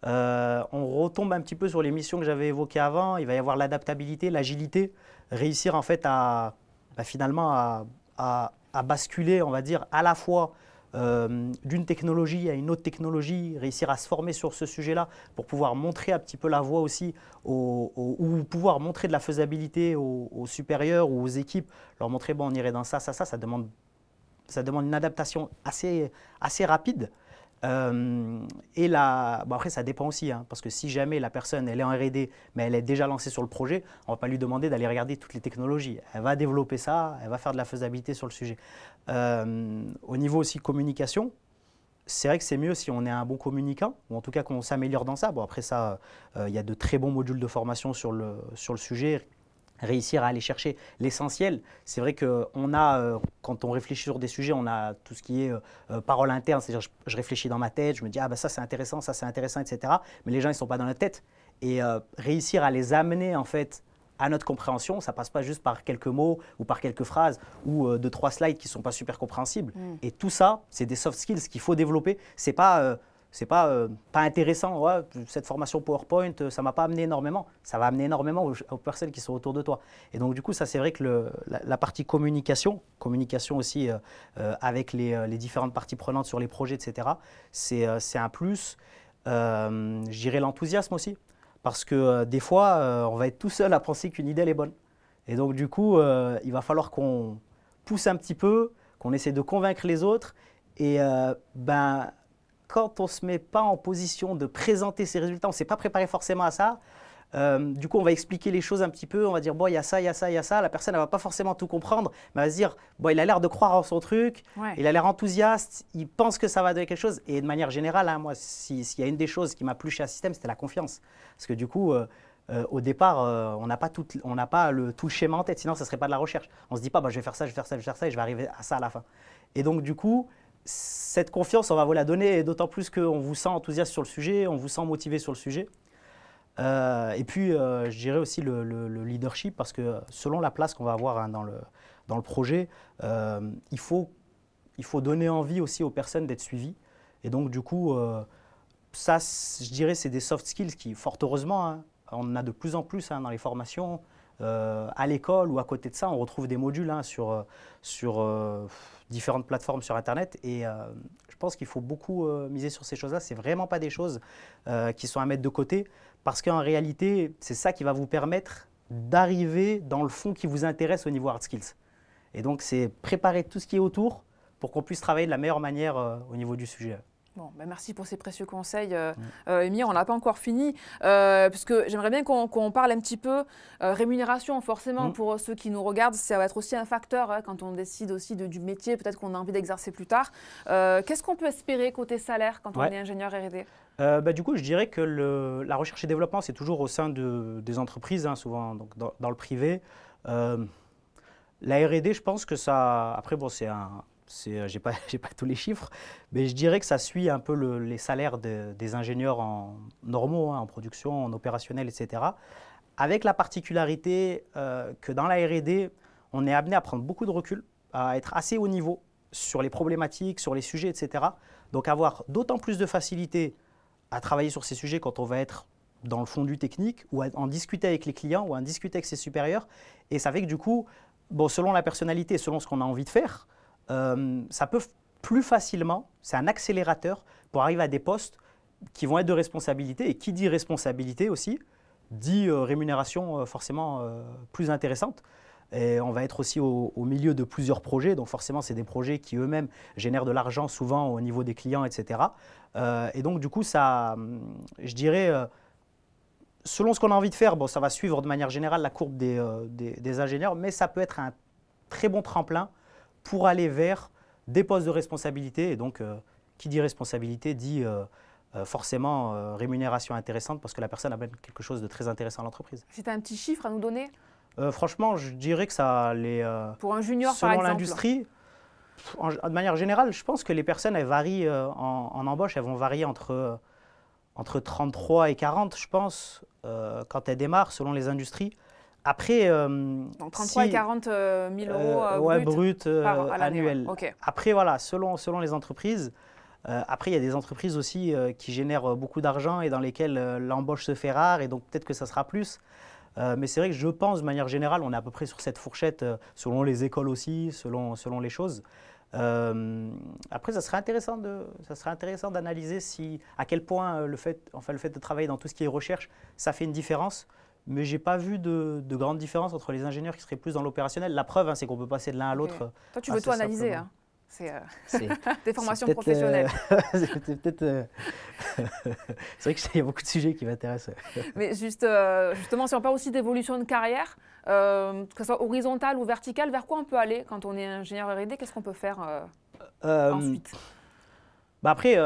euh, on retombe un petit peu sur les missions que j'avais évoquées avant. Il va y avoir l'adaptabilité, l'agilité, réussir en fait à bah, finalement à basculer, on va dire, à la fois euh, d'une technologie à une autre technologie, réussir à se former sur ce sujet-là pour pouvoir montrer un petit peu la voie aussi ou pouvoir montrer de la faisabilité aux, supérieurs ou aux équipes, leur montrer bon on irait dans ça, ça, ça, ça demande, une adaptation assez rapide. Euh, et là, après, ça dépend aussi, hein, parce que si jamais la personne, elle est en R&D, mais elle est déjà lancée sur le projet, on ne va pas lui demander d'aller regarder toutes les technologies. Elle va développer ça, elle va faire de la faisabilité sur le sujet. Euh, au niveau aussi communication, c'est vrai que c'est mieux si on est un bon communicant, ou en tout cas qu'on s'améliore dans ça. Bon, après ça, euh, il y a de très bons modules de formation sur le, sur le sujet, réussir à aller chercher l'essentiel. C'est vrai que on a, euh, quand on réfléchit sur des sujets, on a tout ce qui est euh, euh, parole interne, c'est-à-dire je, réfléchis dans ma tête, je me dis ah ben ça c'est intéressant, ça c'est intéressant, etc. Mais les gens ils sont pas dans la tête et réussir à les amener en fait à notre compréhension, ça passe pas juste par quelques mots ou par quelques phrases ou de deux trois slides qui sont pas super compréhensibles. Mm. Et tout ça, c'est des soft skills qu'il faut développer. C'est pas c'est pas, euh, pas intéressant. cette formation PowerPoint, euh, ça m'a pas amené énormément. Ça va amener énormément aux, personnes qui sont autour de toi. Et donc, du coup, ça, c'est vrai que le, la, partie communication, communication aussi euh, avec les, les, différentes parties prenantes sur les projets, etc., c'est un plus. je dirais l'enthousiasme aussi. Parce que des fois, on va être tout seul à penser qu'une idée, elle est bonne. Et donc, du coup, il va falloir qu'on pousse un petit peu, qu'on essaie de convaincre les autres. Et ben, quand on ne se met pas en position de présenter ses résultats, on ne s'est pas préparé forcément à ça, euh, du coup, on va expliquer les choses un petit peu, on va dire, bon, il y a ça, il y a ça, il y a ça. La personne, elle va pas forcément tout comprendre, mais elle va se dire, bon, il a l'air de croire en son truc, il a l'air enthousiaste, il pense que ça va donner quelque chose. Et de manière générale, hein, moi, s'il y a une des choses qui m'a plu chez un système, c'était la confiance. Parce que du coup, euh, euh, au départ, on n'a pas, tout, on pas le, tout schéma en tête, sinon, ça ne serait pas de la recherche. On se dit pas, bah, je vais faire ça, je vais faire ça, je vais faire ça, et je vais arriver à ça à la fin. Et donc, du coup, cette confiance, on va vous la donner, d'autant plus qu'on vous sent enthousiaste sur le sujet, on vous sent motivé sur le sujet. Euh, et puis, euh, je dirais aussi le, leadership, parce que selon la place qu'on va avoir hein, dans, le, projet, euh, il, faut, donner envie aussi aux personnes d'être suivies. Et donc, du coup, ça, je dirais, c'est des soft skills qui, fort heureusement, hein, on en a de plus en plus hein, dans les formations. Euh, à l'école ou à côté de ça, on retrouve des modules hein, sur, euh, euh, différentes plateformes sur Internet. Et je pense qu'il faut beaucoup miser sur ces choses-là. Ce vraiment pas des choses qui sont à mettre de côté, parce qu'en réalité, c'est ça qui va vous permettre d'arriver dans le fond qui vous intéresse au niveau hard skills. Et donc, c'est préparer tout ce qui est autour pour qu'on puisse travailler de la meilleure manière au niveau du sujet. Bon, ben, merci pour ces précieux conseils, euh, euh On n'a pas encore fini, euh, j'aimerais bien qu'on parle un petit peu euh, rémunération, forcément, mm. pour ceux qui nous regardent. Ça va être aussi un facteur hein, quand on décide aussi de, du métier, peut-être qu'on a envie d'exercer plus tard. Qu'est-ce qu'on peut espérer côté salaire quand on est ingénieur RD bah, ben, du coup, je dirais que la recherche et développement, c'est toujours au sein de, des entreprises, hein, souvent donc dans, dans, le privé. la RD, je pense que ça. Après, bon, c'est un, je euh, j'ai pas, pas tous les chiffres, mais je dirais que ça suit un peu les salaires des ingénieurs en normaux, hein, en production, en opérationnel, etc. Avec la particularité euh, que dans la R&D, on est amené à prendre beaucoup de recul, à être assez haut niveau sur les problématiques, sur les sujets, etc. Donc avoir d'autant plus de facilité à travailler sur ces sujets quand on va être dans le fond du technique ou en discuter avec les clients ou en discuter avec ses supérieurs. Et ça fait que du coup, bon, selon la personnalité, selon ce qu'on a envie de faire, euh, ça peut plus facilement, c'est un accélérateur pour arriver à des postes qui vont être de responsabilité. Et qui dit responsabilité aussi, dit euh, rémunération euh, forcément plus intéressante. Et on va être aussi au, milieu de plusieurs projets, donc forcément c'est des projets qui eux-mêmes génèrent de l'argent souvent au niveau des clients, etc. et donc du coup, ça, hum, je dirais, selon ce qu'on a envie de faire, bon, ça va suivre de manière générale la courbe des, ingénieurs, mais ça peut être un très bon tremplin pour aller vers des postes de responsabilité. Et donc, euh, qui dit responsabilité dit euh, euh, forcément rémunération intéressante parce que la personne amène quelque chose de très intéressant à l'entreprise. C'est un petit chiffre à nous donner Franchement, je dirais que ça les. pour un junior, selon l'industrie. De manière générale, je pense que les personnes, elles varient en, en, embauche, elles vont varier entre, entre 33 et 40, je pense, quand elles démarrent, selon les industries. Après. 40 euh, 000 euros brut, Après, voilà, selon, les entreprises. Euh, après, il y a des entreprises aussi euh, qui génèrent beaucoup d'argent et dans lesquelles l'embauche se fait rare, et donc peut-être que ça sera plus. mais c'est vrai que je pense, de manière générale, on est à peu près sur cette fourchette, selon les écoles aussi, selon, les choses. après, ça serait intéressant ça serait intéressant d'analyser si, à quel point fait, le fait de travailler dans tout ce qui est recherche, ça fait une différence mais j'ai pas vu de, de, grande différence entre les ingénieurs qui seraient plus dans l'opérationnel. La preuve, hein, c'est qu'on peut passer de l'un à l'autre. Toi, tu euh, veux tout analyser. Hein. C'est euh, des formations professionnelles. c'est peut-être. Euh, c'est vrai qu'il y a beaucoup de sujets qui m'intéressent. Mais juste, justement, si on parle aussi d'évolution de carrière, que ce soit horizontale ou verticale, vers quoi on peut aller quand on est ingénieur R&D Qu'est-ce qu'on peut faire ensuite bah Après,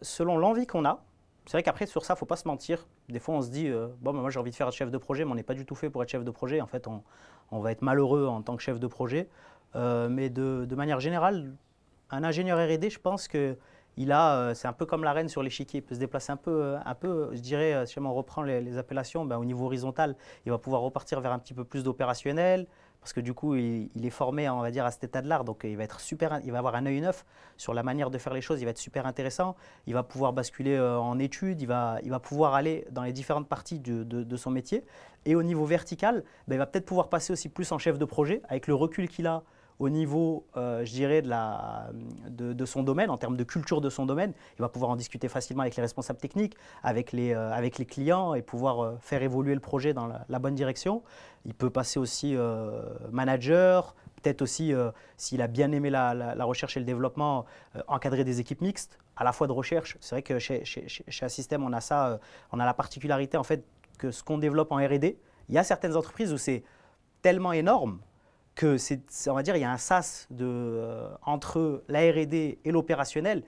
selon l'envie qu'on a, c'est vrai qu'après, sur ça, faut pas se mentir. Des fois, on se dit, euh, bon, moi j'ai envie de faire chef de projet, mais on n'est pas du tout fait pour être chef de projet. En fait, on, va être malheureux en tant que chef de projet. Euh, mais de, manière générale, un ingénieur RD, je pense que il a, euh, c'est un peu comme la reine sur l'échiquier, il peut se déplacer un peu, un peu je dirais, si on reprend les, les appellations, ben, au niveau horizontal, il va pouvoir repartir vers un petit peu plus d'opérationnel, parce que du coup, il, est formé, on va dire, à cet état de l'art. Donc, euh, il va être super, il va avoir un œil neuf sur la manière de faire les choses. Il va être super intéressant. Il va pouvoir basculer euh, en études. Il va, pouvoir aller dans les différentes parties de, son métier. Et au niveau vertical, ben, il va peut-être pouvoir passer aussi plus en chef de projet avec le recul qu'il a au niveau, euh, je dirais, de, la, de, son domaine, en termes de culture de son domaine, il va pouvoir en discuter facilement avec les responsables techniques, avec les, euh, avec les clients et pouvoir euh, faire évoluer le projet dans la, bonne direction. Il peut passer aussi manager, peut-être aussi, s'il a bien aimé la, recherche et le développement, encadrer des équipes mixtes, à la fois de recherche. C'est vrai que chez, chez, chez Assystem, on a ça, on a la particularité en fait que ce qu'on développe en R&D, il y a certaines entreprises où c'est tellement énorme que c'est, on va dire, il y a un sas de, euh, entre la R&D et l'opérationnel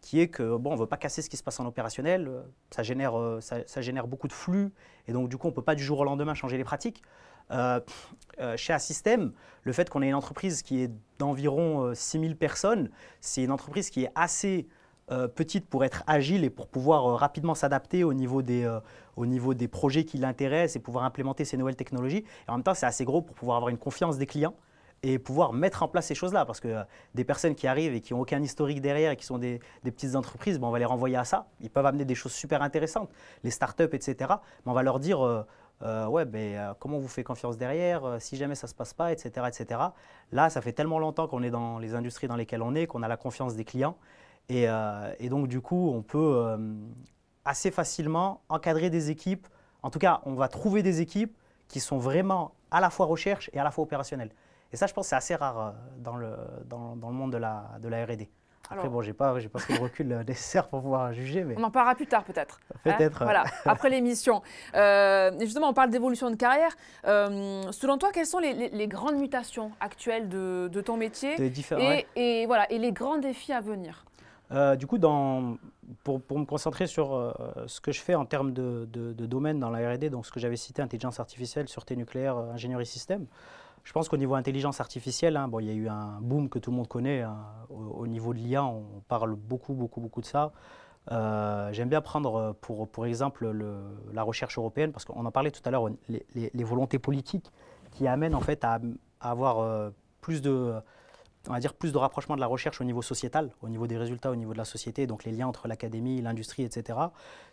qui est que bon, on veut pas casser ce qui se passe en opérationnel, euh, ça génère, euh, ça, génère beaucoup de flux et donc du coup on peut pas du jour au lendemain changer les pratiques. euh, chez Assystem, le fait qu'on ait une entreprise qui est d'environ 6000 personnes, c'est une entreprise qui est assez euh, petite pour être agile et pour pouvoir euh, rapidement s'adapter euh, au, niveau des, projets qui l'intéressent et pouvoir implémenter ces nouvelles technologies. Et en même temps, c'est assez gros pour pouvoir avoir une confiance des clients et pouvoir mettre en place ces choses-là. Parce que des personnes qui arrivent et qui n'ont aucun historique derrière et qui sont des, petites entreprises, ben, on va les renvoyer à ça. Ils peuvent amener des choses super intéressantes, les startups, etc. Mais on va leur dire... ouais, ben, comment on vous fait confiance derrière Si jamais ça se passe pas, etc., etc. Là, ça fait tellement longtemps qu'on est dans les industries dans lesquelles on est qu'on a la confiance des clients euh, et, donc, du coup, on peut euh, assez facilement encadrer des équipes. En tout cas, on va trouver des équipes qui sont vraiment à la fois recherche et à la fois opérationnelle. Et ça, je pense, c'est assez rare euh, dans le, dans, le monde de la, de la R&D. Après, bon, j'ai pas, j'ai pas le recul nécessaire pour pouvoir juger, on en parlera plus tard peut-être. Hein. Peut-être. voilà. Après l'émission. justement, on parle d'évolution de carrière. selon toi, quelles sont les, grandes mutations actuelles de, de ton métier et, et, voilà, et les grands défis à venir euh, du coup, dans, pour, me concentrer sur euh, ce que je fais en termes de, de, domaine dans la RD, donc ce que j'avais cité, intelligence artificielle, sûreté nucléaire, euh, ingénierie système, je pense qu'au niveau intelligence artificielle, hein, bon, il y a eu un boom que tout le monde connaît. Hein. au, niveau de l'IA, on parle beaucoup, beaucoup, beaucoup de ça. J'aime bien prendre pour, pour exemple la recherche européenne, parce qu'on en parlait tout à l'heure, les, volontés politiques qui amènent en fait à avoir plus de on va dire, plus de rapprochement de la recherche au niveau sociétal, au niveau des résultats, au niveau de la société, donc les liens entre l'académie, l'industrie, etc.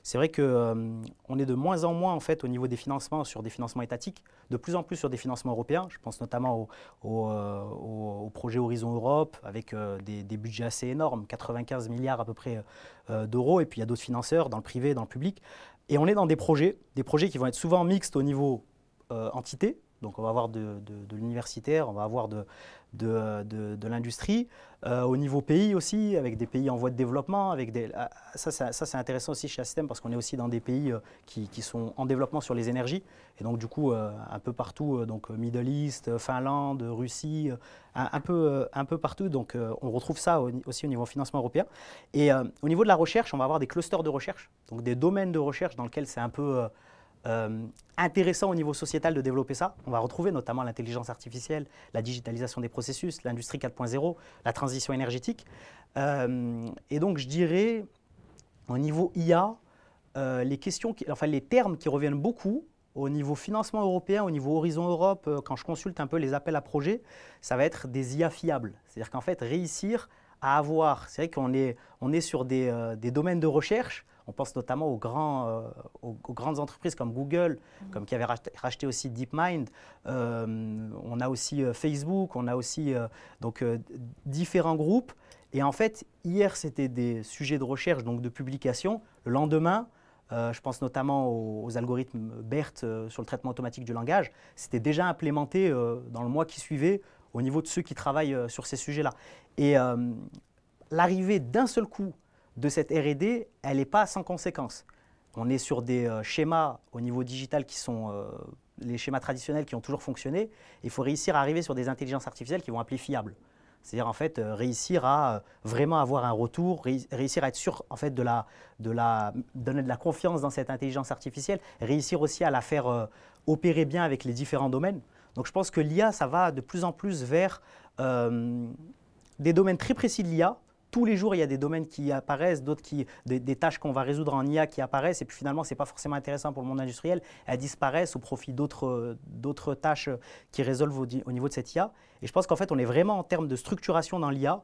C'est vrai qu'on euh, on est de moins en moins, en fait, au niveau des financements, sur des financements étatiques, de plus en plus sur des financements européens. Je pense notamment au, euh, projet Horizon Europe, avec euh, des, des, budgets assez énormes, 95 milliards à peu près d'euros, et puis il y a d'autres financeurs dans le privé, dans le public. Et on est dans des projets, des projets qui vont être souvent mixtes au niveau entité, donc on va avoir de, l'universitaire, on va avoir de, l'industrie. Euh, au niveau pays aussi, avec des pays en voie de développement, avec ah, ça, c'est intéressant aussi chez ASTEM parce qu'on est aussi dans des pays euh, qui, sont en développement sur les énergies. Et donc du coup, un peu partout, donc Middle East, Finlande, Russie, un, peu, un peu partout. Donc on retrouve ça aussi au niveau financement européen. Et euh, au niveau de la recherche, on va avoir des clusters de recherche, donc des domaines de recherche dans lesquels c'est un peu... Euh, intéressant au niveau sociétal de développer ça. On va retrouver notamment l'intelligence artificielle, la digitalisation des processus, l'industrie 4.0, la transition énergétique. Euh, et donc, je dirais, au niveau IA, euh, les questions, enfin les termes qui reviennent beaucoup au niveau financement européen, au niveau Horizon Europe, quand je consulte un peu les appels à projets, ça va être des IA fiables. C'est-à-dire qu'en fait, réussir à avoir, c'est vrai qu'on est, sur des domaines de recherche on pense notamment aux, grands, euh, aux, grandes entreprises comme Google, mhm. comme qui avait racheté, aussi DeepMind. Euh, on a aussi euh, Facebook, on a aussi donc, différents groupes. Et en fait, hier, c'était des sujets de recherche, donc de publication. Le lendemain, je pense notamment aux, algorithmes BERT sur le traitement automatique du langage, c'était déjà implémenté dans le mois qui suivait au niveau de ceux qui travaillent sur ces sujets-là. Et l'arrivée d'un seul coup de cette RD, elle n'est pas sans conséquence. On est sur des euh, schémas au niveau digital qui sont euh, les schémas traditionnels qui ont toujours fonctionné. Il faut réussir à arriver sur des intelligences artificielles qui vont appeler fiables. C'est-à-dire en fait euh, réussir à vraiment avoir un retour, réussir à être sûr en fait de la, de la donner de la confiance dans cette intelligence artificielle, réussir aussi à la faire opérer bien avec les différents domaines. Donc je pense que l'IA ça va de plus en plus vers des domaines très précis de l'IA tous les jours, il y a des domaines qui apparaissent, d'autres qui, des, tâches qu'on va résoudre en IA qui apparaissent, et puis finalement, ce n'est pas forcément intéressant pour le monde industriel, elles disparaissent au profit d'autres, tâches qui résolvent au, niveau de cette IA. Et je pense qu'en fait, on est vraiment en termes de structuration dans l'IA,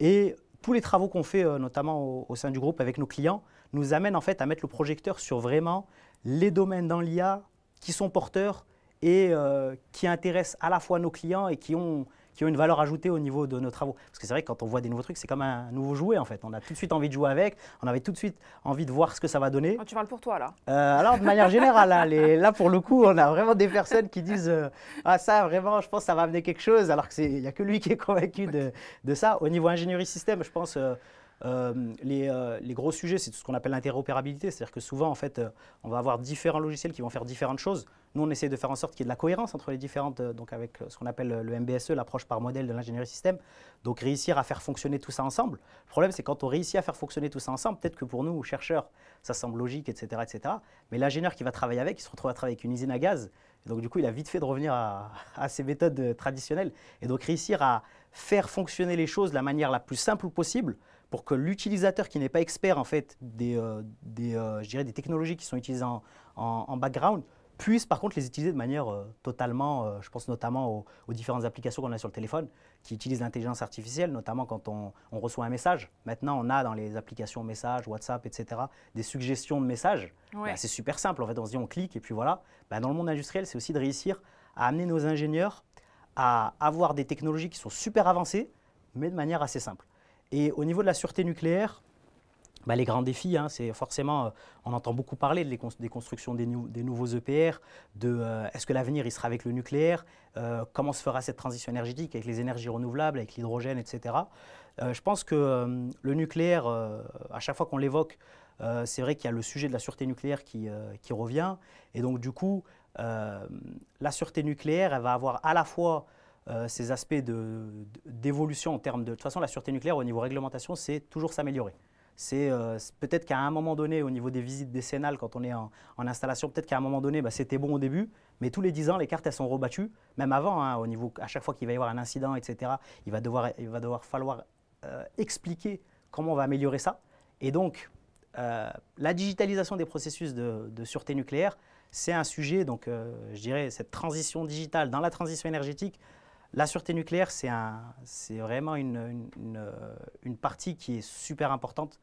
et tous les travaux qu'on fait, euh, notamment au, sein du groupe avec nos clients, nous amènent en fait à mettre le projecteur sur vraiment les domaines dans l'IA qui sont porteurs et euh, qui intéressent à la fois nos clients et qui ont qui une valeur ajoutée au niveau de nos travaux. Parce que c'est vrai que quand on voit des nouveaux trucs, c'est comme un nouveau jouet en fait. On a tout de suite envie de jouer avec, on avait tout de suite envie de voir ce que ça va donner. Ah, tu parles pour toi là euh, Alors de manière générale, hein, là, pour le coup, on a vraiment des personnes qui disent euh, Ah ça vraiment, je pense que ça va amener quelque chose, alors qu'il n'y a que lui qui est convaincu de, ça. Au niveau ingénierie système, je pense... que euh, les, gros sujets, c'est tout ce qu'on appelle l'interopérabilité, c'est-à-dire que souvent, en fait, on va avoir différents logiciels qui vont faire différentes choses. Nous, on essaie de faire en sorte qu'il y ait de la cohérence entre les différentes, euh, donc avec euh, ce qu'on appelle euh, le MBSE, l'approche par modèle de l'ingénierie système. Donc réussir à faire fonctionner tout ça ensemble. Le problème, c'est quand on réussit à faire fonctionner tout ça ensemble, peut-être que pour nous, chercheurs, ça semble logique, etc. etc. mais l'ingénieur qui va travailler avec, il se retrouve à travailler avec une usine à gaz. donc du coup, il a vite fait de revenir à, ses méthodes traditionnelles. Et donc réussir à faire fonctionner les choses de la manière la plus simple possible pour que l'utilisateur qui n'est pas expert en fait des, technologies qui sont utilisées en background puissent par contre les utiliser de manière euh, totalement, euh, je pense notamment aux, différentes applications qu'on a sur le téléphone, qui utilisent l'intelligence artificielle, notamment quand on, reçoit un message. Maintenant, on a dans les applications message, WhatsApp, etc., des suggestions de messages. Bah, c'est super simple, en fait, on se dit on clique et puis voilà. Bah, dans le monde industriel, c'est aussi de réussir à amener nos ingénieurs à avoir des technologies qui sont super avancées, mais de manière assez simple. Et au niveau de la sûreté nucléaire, bah, les grands défis, hein, c'est forcément, euh, on entend beaucoup parler de des constructions des, nouveaux EPR, de euh, est-ce que l'avenir il sera avec le nucléaire, euh, comment se fera cette transition énergétique avec les énergies renouvelables, avec l'hydrogène, etc. je pense que le nucléaire, à chaque fois qu'on l'évoque, c'est vrai qu'il y a le sujet de la sûreté nucléaire qui, revient, et donc du coup, la sûreté nucléaire, elle va avoir à la fois ces aspects d'évolution de, en termes de... De toute façon, la sûreté nucléaire au niveau réglementation, c'est toujours s'améliorer. Euh, c'est peut-être qu'à un moment donné, au niveau des visites décennales, quand on est en, installation, peut-être qu'à un moment donné, bah, c'était bon au début, mais tous les 10 ans, les cartes, elles sont rebattues, même avant, hein, au niveau, à chaque fois qu'il va y avoir un incident, etc., il va devoir, falloir euh, expliquer comment on va améliorer ça. Et donc, euh, la digitalisation des processus de, sûreté nucléaire, c'est un sujet, donc je dirais, cette transition digitale dans la transition énergétique, la sûreté nucléaire, c'est vraiment euh, une, partie qui est super importante.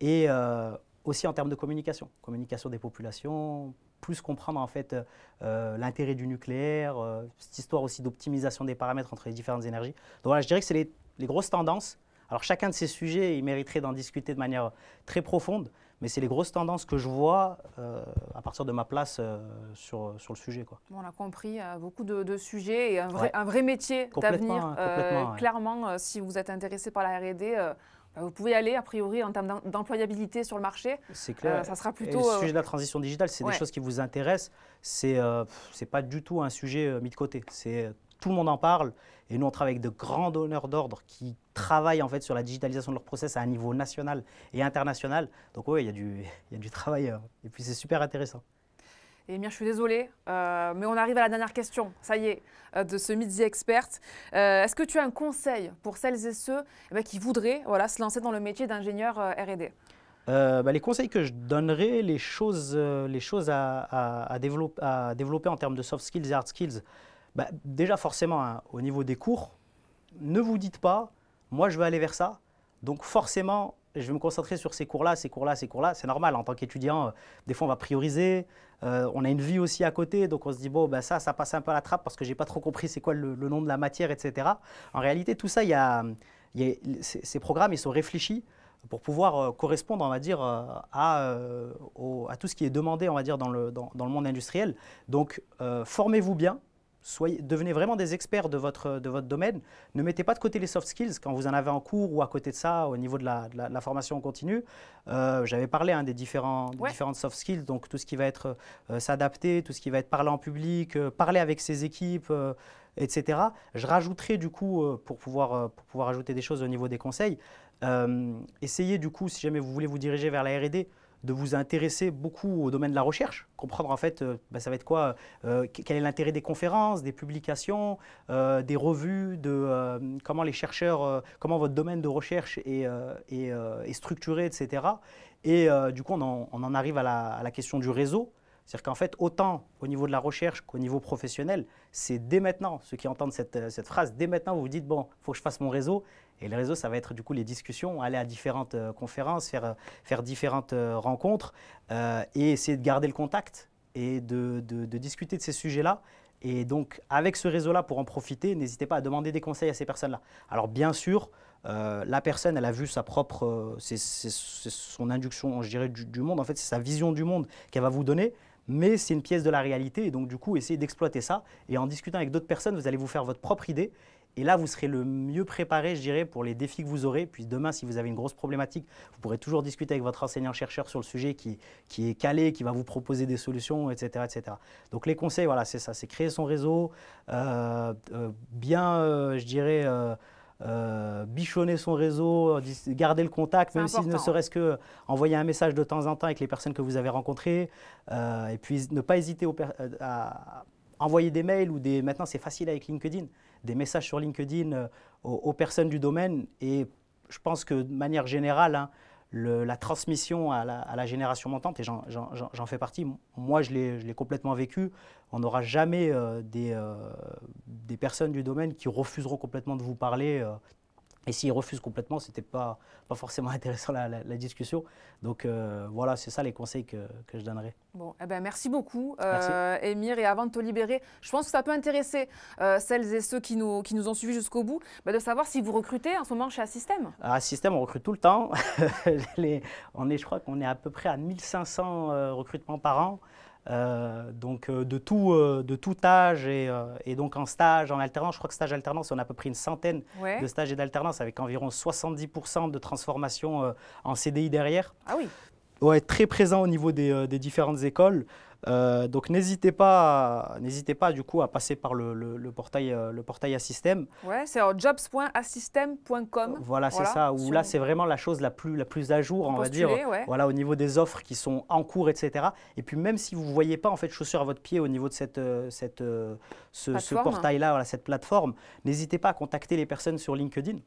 Et euh, aussi en termes de communication, communication des populations, plus comprendre en fait euh, l'intérêt du nucléaire, cette histoire aussi d'optimisation des paramètres entre les différentes énergies. Donc voilà, je dirais que c'est les grosses tendances. Alors chacun de ces sujets, il mériterait d'en discuter de manière très profonde, mais c'est les grosses tendances que je vois euh, à partir de ma place euh, sur, sur le sujet. Quoi. on a compris euh, beaucoup de, sujets et un vrai, un vrai métier d'avenir. Clairement, si vous êtes intéressé par la RD, bah, vous pouvez aller, a priori, en termes d'employabilité sur le marché. C'est clair. ça sera plutôt. le sujet de la transition digitale, c'est des choses qui vous intéressent. C'est n'est pas du tout un sujet mis de côté. C'est tout le monde en parle. Et nous, on travaille avec de grands donneurs d'ordre qui travaillent en fait sur la digitalisation de leurs process à un niveau national et international. Donc oui, il y, a du, a du travail. Euh, et puis c'est super intéressant. Et bien, je suis désolée, euh, mais on arrive à la dernière question, ça y est, euh, de ce Midi Expert. Est-ce que tu as un conseil pour celles et ceux eh ben, qui voudraient se lancer dans le métier d'ingénieur RD bah, les conseils que je donnerais, les choses, les choses à, développer, à développer en termes de soft skills et hard skills, bah, déjà, forcément, hein, au niveau des cours, ne vous dites pas, moi je vais aller vers ça, donc forcément, je vais me concentrer sur ces cours-là, ces cours-là, ces cours-là. C'est normal, en tant qu'étudiant, euh, des fois on va prioriser, euh, on a une vie aussi à côté, donc on se dit, bon, bah ça, ça passe un peu à la trappe parce que je n'ai pas trop compris c'est quoi le, nom de la matière, etc. En réalité, tout ça, il y a, ces programmes, ils sont réfléchis pour pouvoir euh, correspondre, on va dire, à, tout ce qui est demandé, on va dire, dans le, dans le monde industriel. Donc, formez-vous bien, devenez vraiment des experts de votre, de votre domaine. Ne mettez pas de côté les soft skills quand vous en avez en cours ou à côté de ça, au niveau de la, formation continue. Euh, j'avais parlé hein, des, différents, différentes soft skills, donc tout ce qui va être euh, s'adapter, tout ce qui va être parler en public, euh, parler avec ses équipes etc. Je rajouterai du coup, pour, pouvoir, pouvoir ajouter des choses au niveau des conseils, essayez du coup, si jamais vous voulez vous diriger vers la RD, de vous intéresser beaucoup au domaine de la recherche, comprendre en fait, euh, bah, ça va être quoi, euh, quel est l'intérêt des conférences, des publications, euh, des revues, de comment les chercheurs, comment votre domaine de recherche est, est, structuré, etc. Et du coup, on en, on en arrive à la, à la, question du réseau. C'est-à-dire qu'en fait, autant au niveau de la recherche qu'au niveau professionnel, c'est dès maintenant, ceux qui entendent cette, cette phrase, dès maintenant, vous vous dites, bon, il faut que je fasse mon réseau. Et le réseau, ça va être du coup les discussions, aller à différentes euh, conférences, faire, euh, faire différentes euh, rencontres et essayer de garder le contact et de, de, discuter de ces sujets-là. Et donc, avec ce réseau-là, pour en profiter, n'hésitez pas à demander des conseils à ces personnes-là. Alors, bien sûr, la personne, elle a vu sa propre, c'est son induction, je dirais, du, du monde. En fait, c'est sa vision du monde qu'elle va vous donner mais c'est une pièce de la réalité. Et donc, du coup, essayez d'exploiter ça. Et en discutant avec d'autres personnes, vous allez vous faire votre propre idée. Et là, vous serez le mieux préparé, je dirais, pour les défis que vous aurez. Puis demain, si vous avez une grosse problématique, vous pourrez toujours discuter avec votre enseignant-chercheur sur le sujet qui, est calé, qui va vous proposer des solutions, etc. etc. Donc les conseils, voilà, c'est ça, c'est créer son réseau, euh, euh, bien, euh, je dirais... bichonner son réseau, garder le contact, même si ce ne serait-ce que envoyer un message de temps en temps avec les personnes que vous avez rencontrées, et puis ne pas hésiter à envoyer des mails ou des. Maintenant, c'est facile avec LinkedIn des messages sur LinkedIn euh, aux, personnes du domaine. Et je pense que de manière générale, hein, la transmission à la, génération montante, et j'en fais partie, moi je l'ai complètement vécu, on n'aura jamais euh, euh, des, personnes du domaine qui refuseront complètement de vous parler. Et s'ils refusent complètement, ce n'était pas, pas forcément intéressant la, discussion. Donc euh, voilà, c'est ça les conseils que, que je donnerais. Bon, eh ben, merci beaucoup, euh, Émir. Et avant de te libérer, je pense que ça peut intéresser euh, celles et ceux qui nous, qui nous ont suivis jusqu'au bout bah, de savoir si vous recrutez en ce moment chez Assystem. À Assystem, on recrute tout le temps. on est, je crois qu'on est à peu près à 1500 recrutements par an. Euh, donc euh, de, tout, euh, de tout âge et, donc en stage, en alternance, je crois que stage alternance, on a à peu près une centaine de stages et d'alternance avec environ 70% de transformation en CDI derrière. Ah oui. Ouais, très présent au niveau des différentes écoles. Euh, donc n'hésitez pas, n'hésitez pas du coup à passer par le, portail, le portail à euh, Ouais, c'est jobs.assystem.com. Euh, voilà, c'est ça. Où là, c'est vraiment la chose la plus, la plus à jour, on, va dire. Ouais. Voilà, au niveau des offres qui sont en cours, etc. Et puis même si vous voyez pas en fait chaussure à votre pied au niveau de cette, cette ce, portail-là, cette plateforme, n'hésitez pas à contacter les personnes sur LinkedIn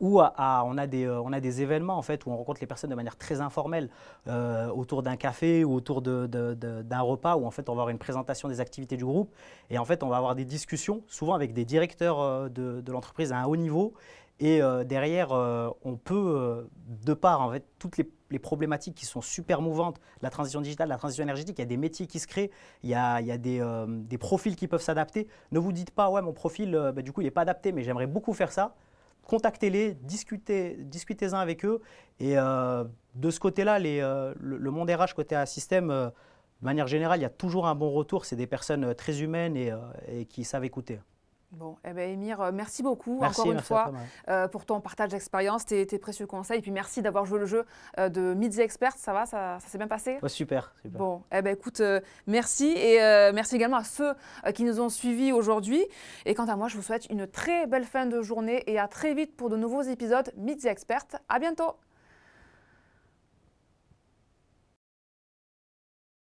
ou euh, on, a des, événements en fait où on rencontre les personnes de manière très informelle euh, autour d'un café ou autour d'un repas où en fait on va avoir une présentation des activités du groupe et en fait on va avoir des discussions souvent avec des directeurs euh, de, l'entreprise à un haut niveau et derrière on peut de part en fait toutes les problématiques qui sont super mouvantes, la transition digitale, la transition énergétique, il y a des métiers qui se créent, il y a, des, profils qui peuvent s'adapter. Ne vous dites pas, ouais, mon profil, bah, du coup, il n'est pas adapté, mais j'aimerais beaucoup faire ça contactez-les, discutez, discutez-en avec eux. Et euh, de ce côté-là, euh, le, monde RH côté système, euh, de manière générale, il y a toujours un bon retour. C'est des personnes très humaines et qui savent écouter. Bon, eh bien, Emir, euh, merci beaucoup encore une fois euh, pour ton partage d'expérience, tes, précieux conseils, et puis merci d'avoir joué le jeu euh, de Midi Expert. Ça va, ça, s'est bien passé super, super, Bon, eh bien, écoute, merci et merci également à ceux qui nous ont suivis aujourd'hui. Et quant à moi, je vous souhaite une très belle fin de journée et à très vite pour de nouveaux épisodes Midi Expert. À bientôt.